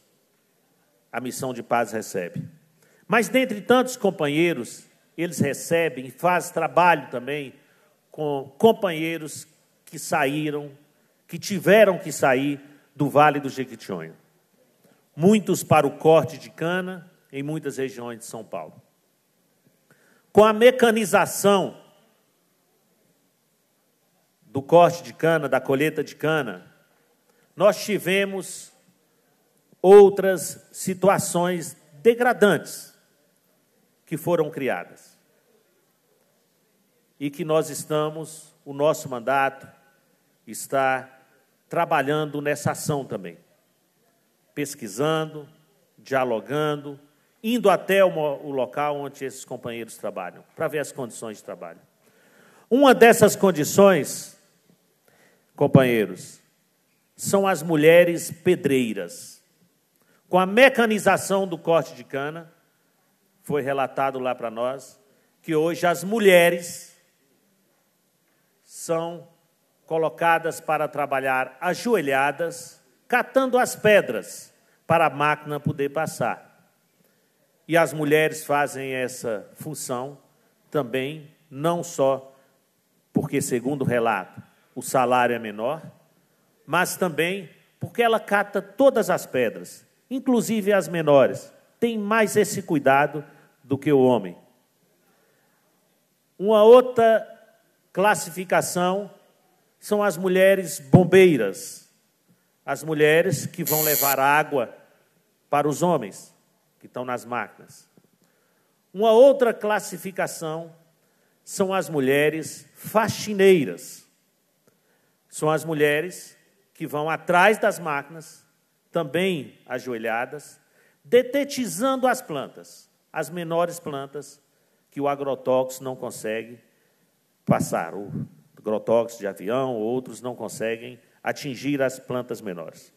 D: a missão de paz recebe. Mas dentre tantos companheiros, eles recebem e fazem trabalho também com companheiros que saíram, que tiveram que sair do Vale do Jequitinhonha. Muitos para o corte de cana em muitas regiões de São Paulo. Com a mecanização do corte de cana, da colheita de cana, nós tivemos outras situações degradantes que foram criadas. E que nós estamos, o nosso mandato está trabalhando nessa ação também. Pesquisando, dialogando, indo até o local onde esses companheiros trabalham, para ver as condições de trabalho. Uma dessas condições companheiros, são as mulheres pedreiras. Com a mecanização do corte de cana, foi relatado lá para nós que hoje as mulheres são colocadas para trabalhar ajoelhadas, catando as pedras para a máquina poder passar. E as mulheres fazem essa função também, não só porque, segundo o relato, o salário é menor, mas também porque ela cata todas as pedras, inclusive as menores. Tem mais esse cuidado do que o homem. Uma outra classificação são as mulheres bombeiras, as mulheres que vão levar água para os homens que estão nas máquinas. Uma outra classificação são as mulheres faxineiras são as mulheres que vão atrás das máquinas, também ajoelhadas, detetizando as plantas, as menores plantas que o agrotóxico não consegue passar. O agrotóxico de avião, outros não conseguem atingir as plantas menores.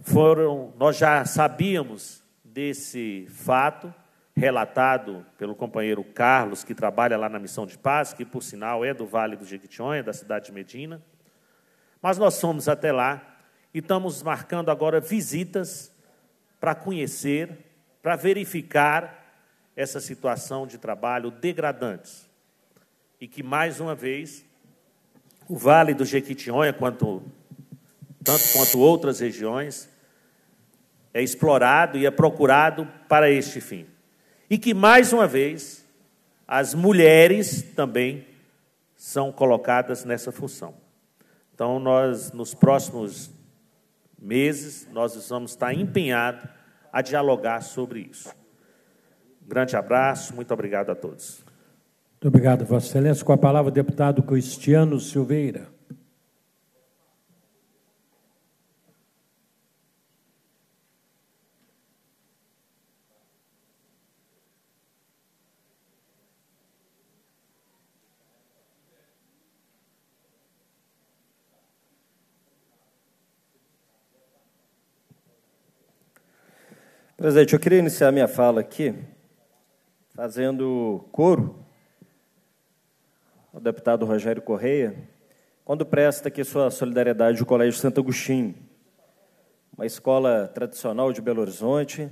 D: Foram, nós já sabíamos desse fato, relatado pelo companheiro Carlos, que trabalha lá na Missão de Paz, que por sinal é do Vale do Jequitinhonha, da cidade de Medina. Mas nós fomos até lá e estamos marcando agora visitas para conhecer, para verificar essa situação de trabalho degradantes. E que, mais uma vez, o Vale do Jequitinhonha, quanto, tanto quanto outras regiões, é explorado e é procurado para este fim. E que, mais uma vez, as mulheres também são colocadas nessa função. Então, nós, nos próximos meses, nós vamos estar empenhados a dialogar sobre isso. Um grande abraço, muito obrigado a todos.
B: Muito obrigado, Vossa Excelência. Com a palavra, o deputado Cristiano Silveira.
E: Presidente, é, eu queria iniciar minha fala aqui fazendo coro ao deputado Rogério Correia, quando presta aqui sua solidariedade ao Colégio Santo Agostinho, uma escola tradicional de Belo Horizonte,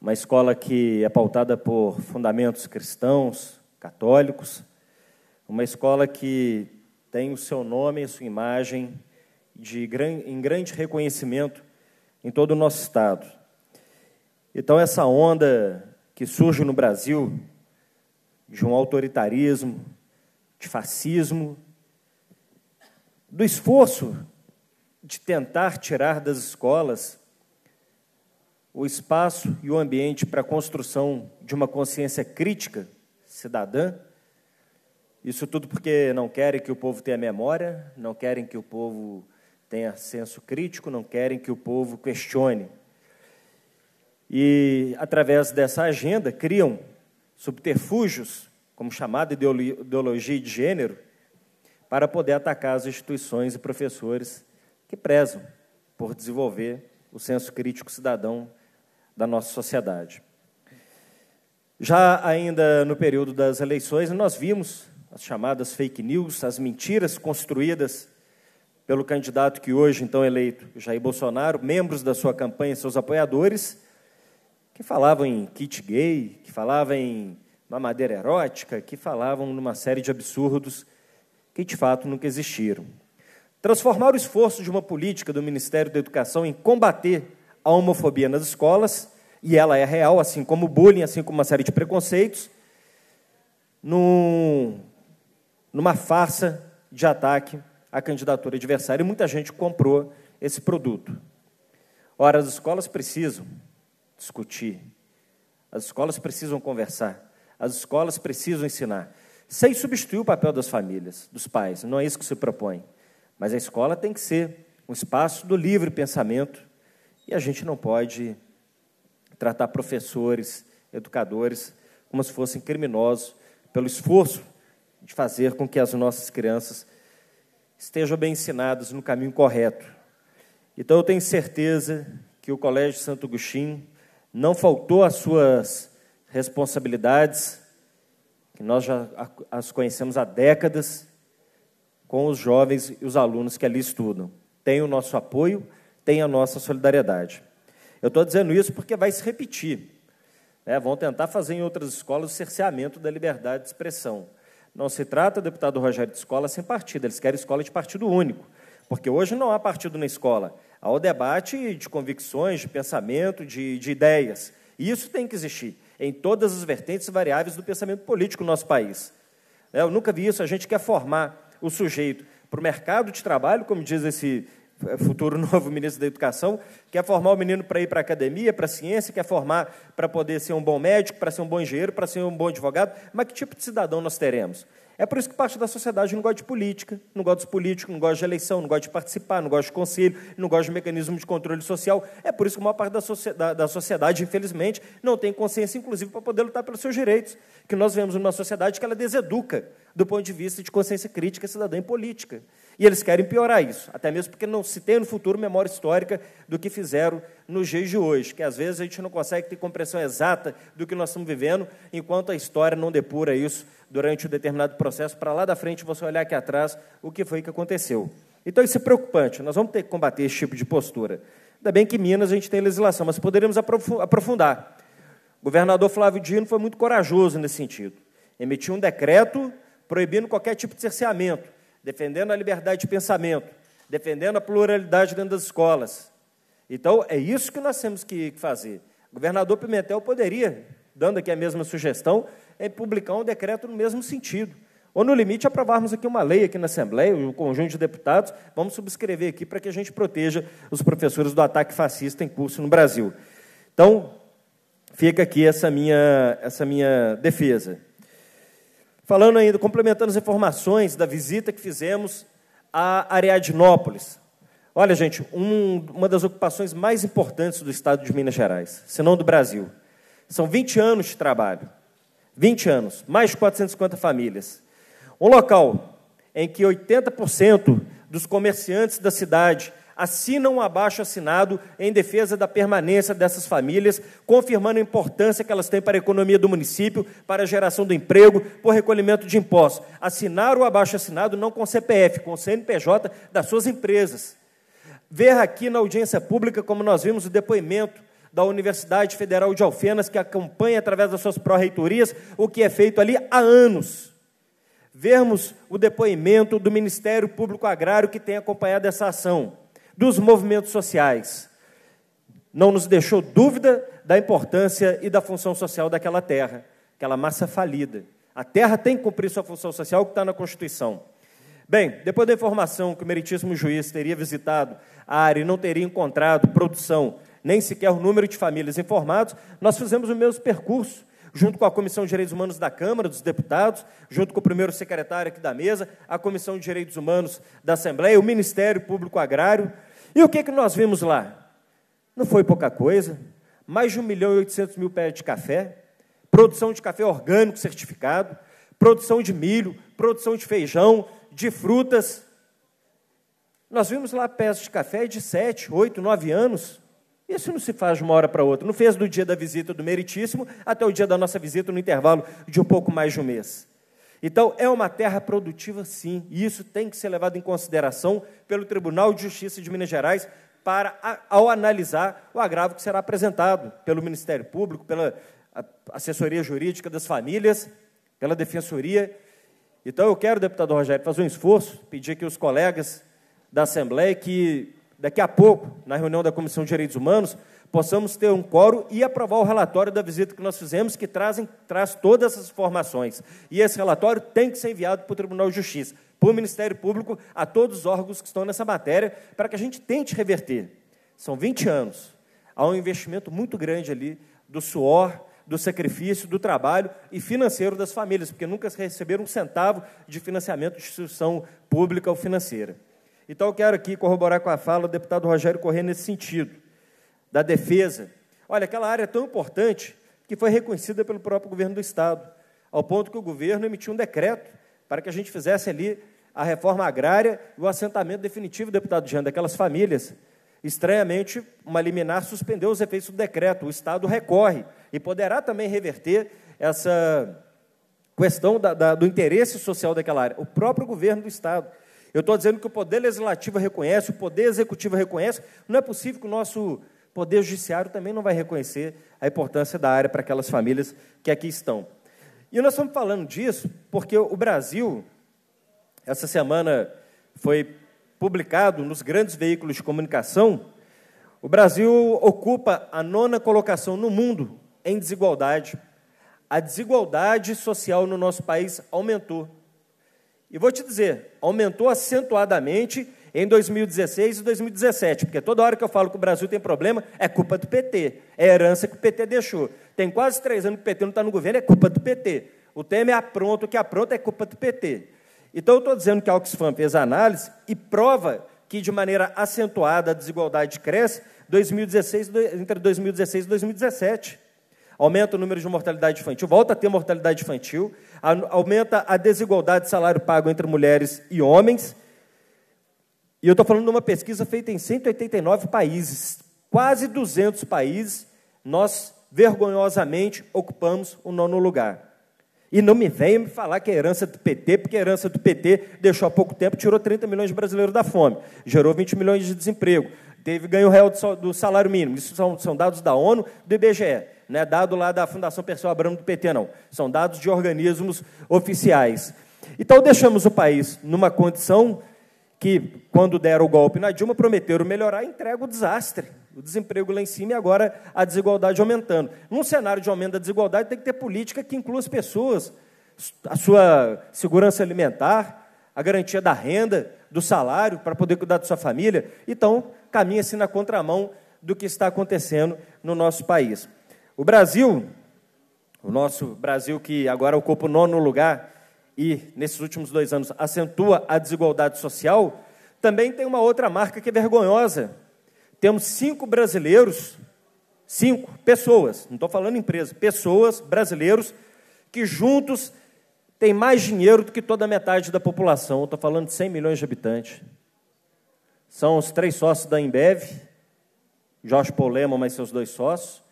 E: uma escola que é pautada por fundamentos cristãos, católicos, uma escola que tem o seu nome e sua imagem de, em grande reconhecimento em todo o nosso Estado. Então, essa onda que surge no Brasil de um autoritarismo, de fascismo, do esforço de tentar tirar das escolas o espaço e o ambiente para a construção de uma consciência crítica cidadã. Isso tudo porque não querem que o povo tenha memória, não querem que o povo tenha senso crítico, não querem que o povo questione e, através dessa agenda, criam subterfúgios, como chamada ideologia de gênero, para poder atacar as instituições e professores que prezam por desenvolver o senso crítico cidadão da nossa sociedade. Já ainda no período das eleições, nós vimos as chamadas fake news, as mentiras construídas pelo candidato que hoje então eleito, Jair Bolsonaro, membros da sua campanha e seus apoiadores, que falavam em kit gay, que falavam em mamadeira erótica, que falavam numa série de absurdos que de fato nunca existiram. Transformar o esforço de uma política do Ministério da Educação em combater a homofobia nas escolas, e ela é real, assim como o bullying, assim como uma série de preconceitos, num, numa farsa de ataque à candidatura adversária. E muita gente comprou esse produto. Ora, as escolas precisam discutir. As escolas precisam conversar. As escolas precisam ensinar. Sem substituir o papel das famílias, dos pais, não é isso que se propõe. Mas a escola tem que ser um espaço do livre pensamento e a gente não pode tratar professores, educadores, como se fossem criminosos pelo esforço de fazer com que as nossas crianças estejam bem ensinadas no caminho correto. Então, eu tenho certeza que o Colégio Santo Agostinho não faltou às suas responsabilidades, que nós já as conhecemos há décadas, com os jovens e os alunos que ali estudam. Tem o nosso apoio, tem a nossa solidariedade. Eu estou dizendo isso porque vai se repetir. Né? Vão tentar fazer em outras escolas o cerceamento da liberdade de expressão. Não se trata, deputado Rogério, de escola sem partido, eles querem escola de partido único. Porque hoje não há partido na escola, ao debate de convicções, de pensamento, de, de ideias. E isso tem que existir em todas as vertentes e variáveis do pensamento político no nosso país. É, eu nunca vi isso. A gente quer formar o sujeito para o mercado de trabalho, como diz esse é, futuro novo ministro da Educação, quer formar o menino para ir para a academia, para a ciência, quer formar para poder ser um bom médico, para ser um bom engenheiro, para ser um bom advogado. Mas que tipo de cidadão nós teremos? É por isso que parte da sociedade não gosta de política, não gosta dos políticos, não gosta de eleição, não gosta de participar, não gosta de conselho, não gosta de mecanismo de controle social. É por isso que uma parte da, da, da sociedade, infelizmente, não tem consciência, inclusive, para poder lutar pelos seus direitos. Que nós vemos numa sociedade que ela deseduca do ponto de vista de consciência crítica, cidadã e política. E eles querem piorar isso, até mesmo porque não se tem no futuro memória histórica do que fizeram nos dias de hoje, que às vezes a gente não consegue ter compreensão exata do que nós estamos vivendo, enquanto a história não depura isso durante um determinado processo, para lá da frente você olhar aqui atrás o que foi que aconteceu. Então isso é preocupante, nós vamos ter que combater esse tipo de postura. Ainda bem que em Minas a gente tem legislação, mas poderíamos aprofundar. O governador Flávio Dino foi muito corajoso nesse sentido. Emitiu um decreto proibindo qualquer tipo de cerceamento defendendo a liberdade de pensamento, defendendo a pluralidade dentro das escolas. Então, é isso que nós temos que fazer. O governador Pimentel poderia, dando aqui a mesma sugestão, é publicar um decreto no mesmo sentido. Ou, no limite, aprovarmos aqui uma lei aqui na Assembleia, um conjunto de deputados, vamos subscrever aqui para que a gente proteja os professores do ataque fascista em curso no Brasil. Então, fica aqui essa minha, essa minha defesa. Falando ainda, complementando as informações da visita que fizemos a Ariadnópolis. Olha, gente, um, uma das ocupações mais importantes do estado de Minas Gerais, se não do Brasil. São 20 anos de trabalho. 20 anos, mais de 450 famílias. Um local em que 80% dos comerciantes da cidade assinam um abaixo assinado em defesa da permanência dessas famílias, confirmando a importância que elas têm para a economia do município, para a geração do emprego, por recolhimento de impostos. Assinar o abaixo assinado não com CPF, com CNPJ das suas empresas. Ver aqui na audiência pública, como nós vimos o depoimento da Universidade Federal de Alfenas, que acompanha através das suas pró-reitorias o que é feito ali há anos vermos o depoimento do Ministério Público Agrário que tem acompanhado essa ação dos movimentos sociais. Não nos deixou dúvida da importância e da função social daquela terra, aquela massa falida. A terra tem que cumprir sua função social que está na Constituição. Bem, depois da informação que o meritíssimo juiz teria visitado a área e não teria encontrado produção, nem sequer o número de famílias informados, nós fizemos o mesmo percurso junto com a Comissão de Direitos Humanos da Câmara dos Deputados, junto com o primeiro secretário aqui da mesa, a Comissão de Direitos Humanos da Assembleia, o Ministério Público Agrário. E o que, que nós vimos lá? Não foi pouca coisa. Mais de 1 milhão e 800 mil pés de café, produção de café orgânico certificado, produção de milho, produção de feijão, de frutas. Nós vimos lá peças de café de 7, 8, 9 anos, isso não se faz de uma hora para outra. Não fez do dia da visita do Meritíssimo até o dia da nossa visita, no intervalo de um pouco mais de um mês. Então, é uma terra produtiva, sim, e isso tem que ser levado em consideração pelo Tribunal de Justiça de Minas Gerais para, ao analisar o agravo que será apresentado pelo Ministério Público, pela assessoria jurídica das famílias, pela defensoria. Então, eu quero, deputado Rogério, fazer um esforço, pedir que os colegas da Assembleia que daqui a pouco, na reunião da Comissão de Direitos Humanos, possamos ter um quórum e aprovar o relatório da visita que nós fizemos, que trazem, traz todas essas informações. E esse relatório tem que ser enviado para o Tribunal de Justiça, para o Ministério Público, a todos os órgãos que estão nessa matéria, para que a gente tente reverter. São 20 anos. Há um investimento muito grande ali do suor, do sacrifício, do trabalho e financeiro das famílias, porque nunca receberam um centavo de financiamento de instituição pública ou financeira. Então eu quero aqui corroborar com a fala do deputado Rogério Corrêa nesse sentido, da defesa. Olha, aquela área é tão importante que foi reconhecida pelo próprio governo do Estado, ao ponto que o governo emitiu um decreto para que a gente fizesse ali a reforma agrária e o assentamento definitivo, deputado Jean, daquelas famílias. Estranhamente, uma liminar suspendeu os efeitos do decreto. O Estado recorre e poderá também reverter essa questão da, da, do interesse social daquela área. O próprio governo do Estado. Eu estou dizendo que o poder legislativo reconhece, o poder executivo reconhece. Não é possível que o nosso poder judiciário também não vai reconhecer a importância da área para aquelas famílias que aqui estão. E nós estamos falando disso porque o Brasil, essa semana foi publicado nos grandes veículos de comunicação, o Brasil ocupa a nona colocação no mundo em desigualdade. A desigualdade social no nosso país aumentou. E vou te dizer, aumentou acentuadamente em 2016 e 2017, porque toda hora que eu falo que o Brasil tem problema, é culpa do PT, é herança que o PT deixou. Tem quase três anos que o PT não está no governo, é culpa do PT. O tema é apronto, o que apronta é culpa do PT. Então, eu estou dizendo que a Oxfam fez a análise e prova que, de maneira acentuada, a desigualdade cresce 2016, entre 2016 e 2017 aumenta o número de mortalidade infantil, volta a ter mortalidade infantil, aumenta a desigualdade de salário pago entre mulheres e homens. E eu estou falando de uma pesquisa feita em 189 países, quase 200 países, nós vergonhosamente ocupamos o nono lugar. E não me venha me falar que é herança do PT, porque a herança do PT deixou há pouco tempo, tirou 30 milhões de brasileiros da fome, gerou 20 milhões de desemprego, teve ganho real do salário mínimo. Isso são, são dados da ONU, do IBGE. Não é dado lá da Fundação Perseu Abramo do PT, não. São dados de organismos oficiais. Então, deixamos o país numa condição que, quando deram o golpe na Dilma, prometeram melhorar, entrega o desastre. O desemprego lá em cima e agora a desigualdade aumentando. Num cenário de aumento da desigualdade, tem que ter política que inclua as pessoas, a sua segurança alimentar, a garantia da renda, do salário, para poder cuidar da sua família. Então, caminha-se na contramão do que está acontecendo no nosso país. O Brasil, o nosso Brasil que agora ocupa o nono lugar e, nesses últimos dois anos, acentua a desigualdade social, também tem uma outra marca que é vergonhosa. Temos cinco brasileiros, cinco pessoas, não estou falando empresa, pessoas, brasileiros, que juntos têm mais dinheiro do que toda a metade da população. Estou falando de 100 milhões de habitantes. São os três sócios da Embev, Jorge Polema, mais seus dois sócios,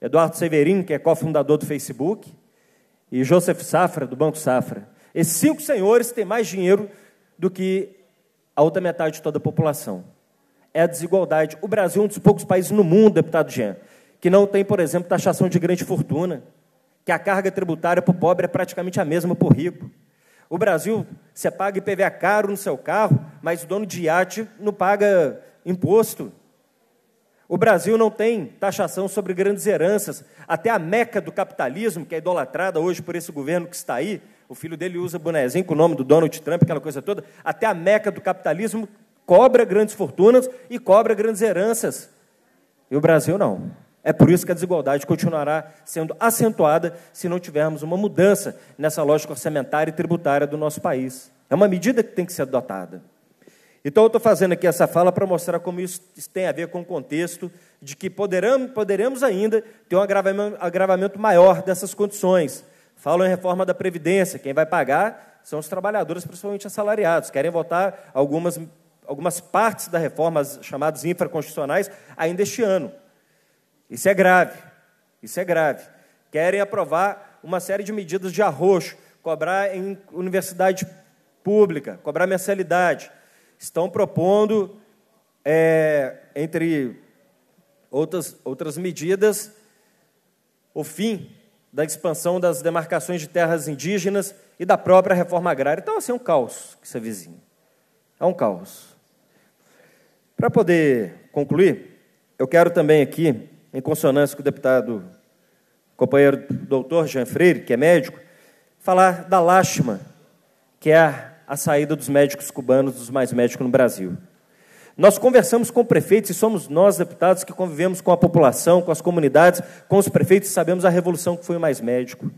E: Eduardo Severino, que é cofundador do Facebook, e Joseph Safra, do Banco Safra. Esses cinco senhores têm mais dinheiro do que a outra metade de toda a população. É a desigualdade. O Brasil é um dos poucos países no mundo, deputado Jean, que não tem, por exemplo, taxação de grande fortuna, que a carga tributária para o pobre é praticamente a mesma para o rico. O Brasil, você paga IPVA caro no seu carro, mas o dono de iate não paga imposto. O Brasil não tem taxação sobre grandes heranças. Até a meca do capitalismo, que é idolatrada hoje por esse governo que está aí, o filho dele usa bonezinho com o nome do Donald Trump, aquela coisa toda. Até a meca do capitalismo cobra grandes fortunas e cobra grandes heranças. E o Brasil não. É por isso que a desigualdade continuará sendo acentuada se não tivermos uma mudança nessa lógica orçamentária e tributária do nosso país. É uma medida que tem que ser adotada. Então, eu estou fazendo aqui essa fala para mostrar como isso tem a ver com o contexto de que poderemos ainda ter um agravamento, agravamento maior dessas condições. Falam em reforma da Previdência, quem vai pagar são os trabalhadores, principalmente assalariados. Querem votar algumas, algumas partes da reforma, as chamadas infraconstitucionais, ainda este ano. Isso é grave, isso é grave. Querem aprovar uma série de medidas de arroxo, cobrar em universidade pública, cobrar mensalidade, estão propondo, é, entre outras, outras medidas, o fim da expansão das demarcações de terras indígenas e da própria reforma agrária. Então, assim, é um caos que se avizinha. É um caos. Para poder concluir, eu quero também aqui, em consonância com o deputado, companheiro doutor Jean Freire, que é médico, falar da lástima, que é a a saída dos médicos cubanos, dos mais médicos no Brasil. Nós conversamos com prefeitos e somos nós, deputados, que convivemos com a população, com as comunidades, com os prefeitos, e sabemos a revolução que foi o mais médico.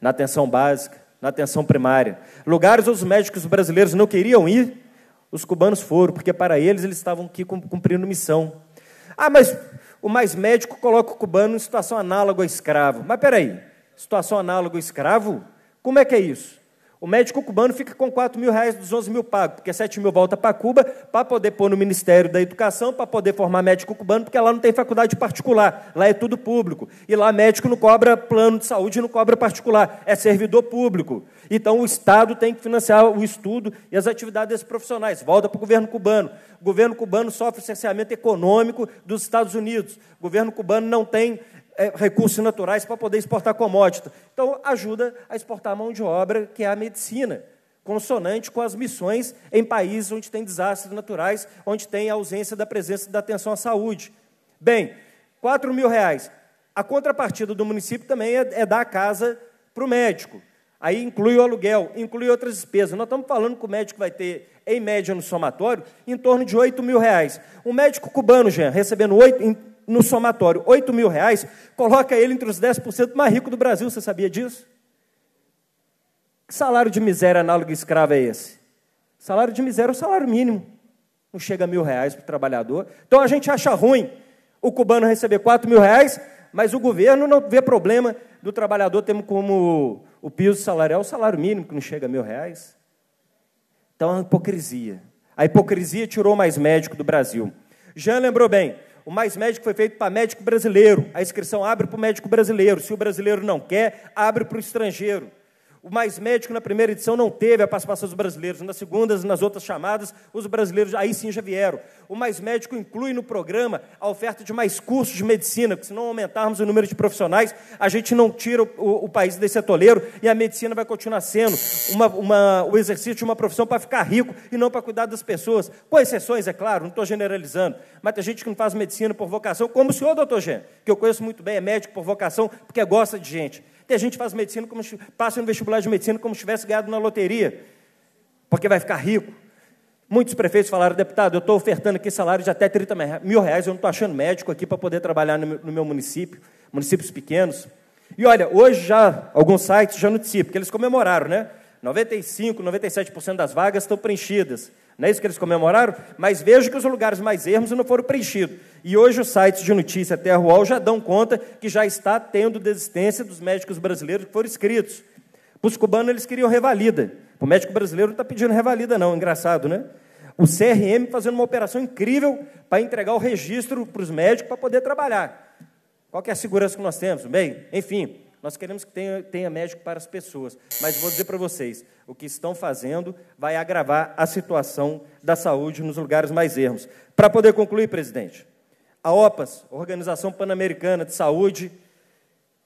E: Na atenção básica, na atenção primária. Lugares onde os médicos brasileiros não queriam ir, os cubanos foram, porque para eles eles estavam aqui cumprindo missão. Ah, mas o mais médico coloca o cubano em situação análoga ao escravo. Mas peraí, situação análoga ao escravo? Como é que é isso? O médico cubano fica com 4 mil reais dos 11 mil pagos, porque 7 mil volta para Cuba para poder pôr no Ministério da Educação, para poder formar médico cubano, porque lá não tem faculdade particular, lá é tudo público. E lá médico não cobra plano de saúde, não cobra particular, é servidor público. Então o Estado tem que financiar o estudo e as atividades desses profissionais. Volta para o governo cubano. O governo cubano sofre o cerceamento econômico dos Estados Unidos. O governo cubano não tem é, recursos naturais para poder exportar commodity. Então, ajuda a exportar a mão de obra, que é a medicina, consonante com as missões em países onde tem desastres naturais, onde tem ausência da presença da atenção à saúde. Bem, 4 mil reais. A contrapartida do município também é, é dar a casa para o médico. Aí inclui o aluguel, inclui outras despesas. Nós estamos falando que o médico vai ter, em média, no somatório, em torno de 8 mil reais. Um médico cubano, Jean, recebendo 8, no somatório 8 mil reais, coloca ele entre os 10% mais ricos do Brasil, você sabia disso? Que salário de miséria análogo escravo é esse? Salário de miséria é o salário mínimo. Não chega a mil reais para o trabalhador. Então a gente acha ruim o cubano receber 4 mil reais, mas o governo não vê problema do trabalhador ter como o piso salarial é o salário mínimo, que não chega a mil reais. Então é uma hipocrisia. A hipocrisia tirou mais médico do Brasil. Jean lembrou bem, o Mais Médico foi feito para médico brasileiro. A inscrição abre para o médico brasileiro. Se o brasileiro não quer, abre para o estrangeiro. O Mais Médico, na primeira edição, não teve a participação dos brasileiros. Nas segundas e nas outras chamadas, os brasileiros aí sim já vieram. O Mais Médico inclui no programa a oferta de mais cursos de medicina, porque se não aumentarmos o número de profissionais, a gente não tira o, o, o país desse atoleiro e a medicina vai continuar sendo uma, uma, o exercício de uma profissão para ficar rico e não para cuidar das pessoas. Com exceções, é claro, não estou generalizando. Mas tem gente que não faz medicina por vocação, como o senhor, doutor Gênero, que eu conheço muito bem, é médico por vocação, porque gosta de gente. Tem gente que faz medicina como se, passa no vestibular de medicina como se tivesse ganhado na loteria, porque vai ficar rico. Muitos prefeitos falaram, deputado, eu estou ofertando aqui salário de até 30 mil reais, eu não estou achando médico aqui para poder trabalhar no meu, no meu município, municípios pequenos. E olha, hoje já alguns sites já noticiam, porque eles comemoraram, né? 95, 97% das vagas estão preenchidas. Não é isso que eles comemoraram? Mas vejo que os lugares mais ermos não foram preenchidos. E hoje os sites de notícia Terra Uol já dão conta que já está tendo desistência dos médicos brasileiros que foram inscritos. Para os cubanos, eles queriam revalida. O médico brasileiro não está pedindo revalida, não. Engraçado, né? O CRM fazendo uma operação incrível para entregar o registro para os médicos para poder trabalhar. Qual é a segurança que nós temos? Bem, enfim, nós queremos que tenha, tenha médico para as pessoas, mas vou dizer para vocês: o que estão fazendo vai agravar a situação da saúde nos lugares mais ermos. Para poder concluir, presidente, a OPAS, Organização Pan-Americana de Saúde,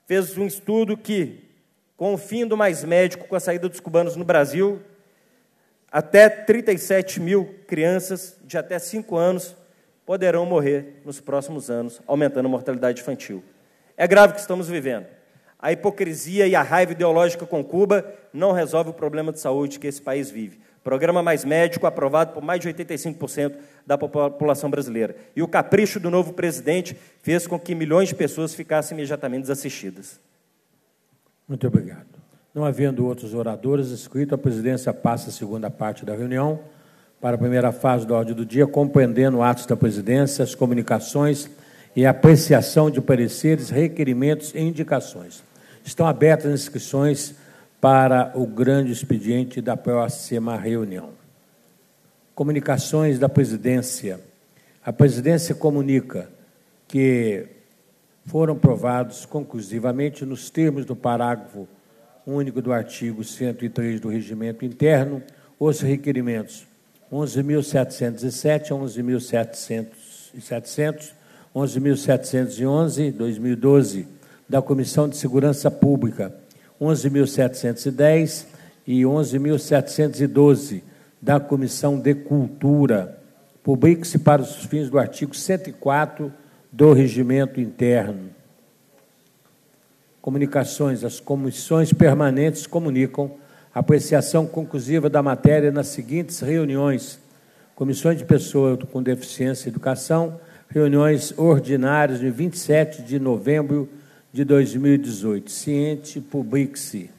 E: fez um estudo que, com o fim do Mais Médico, com a saída dos cubanos no Brasil, até 37 mil crianças de até 5 anos poderão morrer nos próximos anos, aumentando a mortalidade infantil. É grave o que estamos vivendo a hipocrisia e a raiva ideológica com Cuba não resolve o problema de saúde que esse país vive. Programa Mais Médico, aprovado por mais de 85% da população brasileira. E o capricho do novo presidente fez com que milhões de pessoas ficassem imediatamente desassistidas.
B: Muito obrigado. Não havendo outros oradores inscritos, a presidência passa a segunda parte da reunião para a primeira fase da ordem do dia, compreendendo atos da presidência, as comunicações e apreciação de pareceres, requerimentos e indicações estão abertas as inscrições para o grande expediente da próxima reunião. Comunicações da presidência. A presidência comunica que foram provados conclusivamente nos termos do parágrafo único do artigo 103 do Regimento Interno os requerimentos 11.707 a 11.700 11.711, 2012 da Comissão de Segurança Pública, 11.710 e 11.712 da Comissão de Cultura. Publique-se para os fins do artigo 104 do Regimento Interno. Comunicações. As comissões permanentes comunicam apreciação conclusiva da matéria nas seguintes reuniões: Comissões de Pessoa com Deficiência e Educação, reuniões ordinárias de 27 de novembro de de 2018. Ciente, publique-se.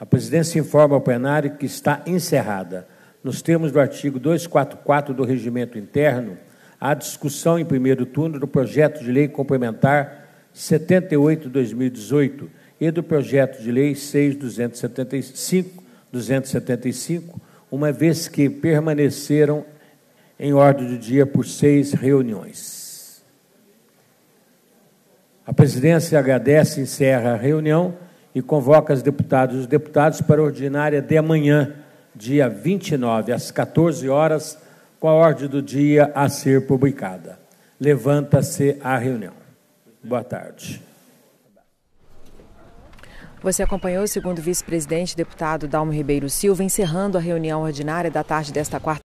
B: A presidência informa ao plenário que está encerrada, nos termos do artigo 244 do Regimento Interno, a discussão em primeiro turno do projeto de lei complementar 78-2018 e do projeto de lei 6.275, uma vez que permaneceram em ordem do dia por seis reuniões. A presidência agradece, encerra a reunião e convoca as deputadas e os deputados para a ordinária de amanhã, dia 29, às 14 horas, com a ordem do dia a ser publicada. Levanta-se a reunião. Boa tarde.
A: Você acompanhou o segundo vice-presidente, deputado Dalmo Ribeiro Silva, encerrando a reunião ordinária da tarde desta quarta.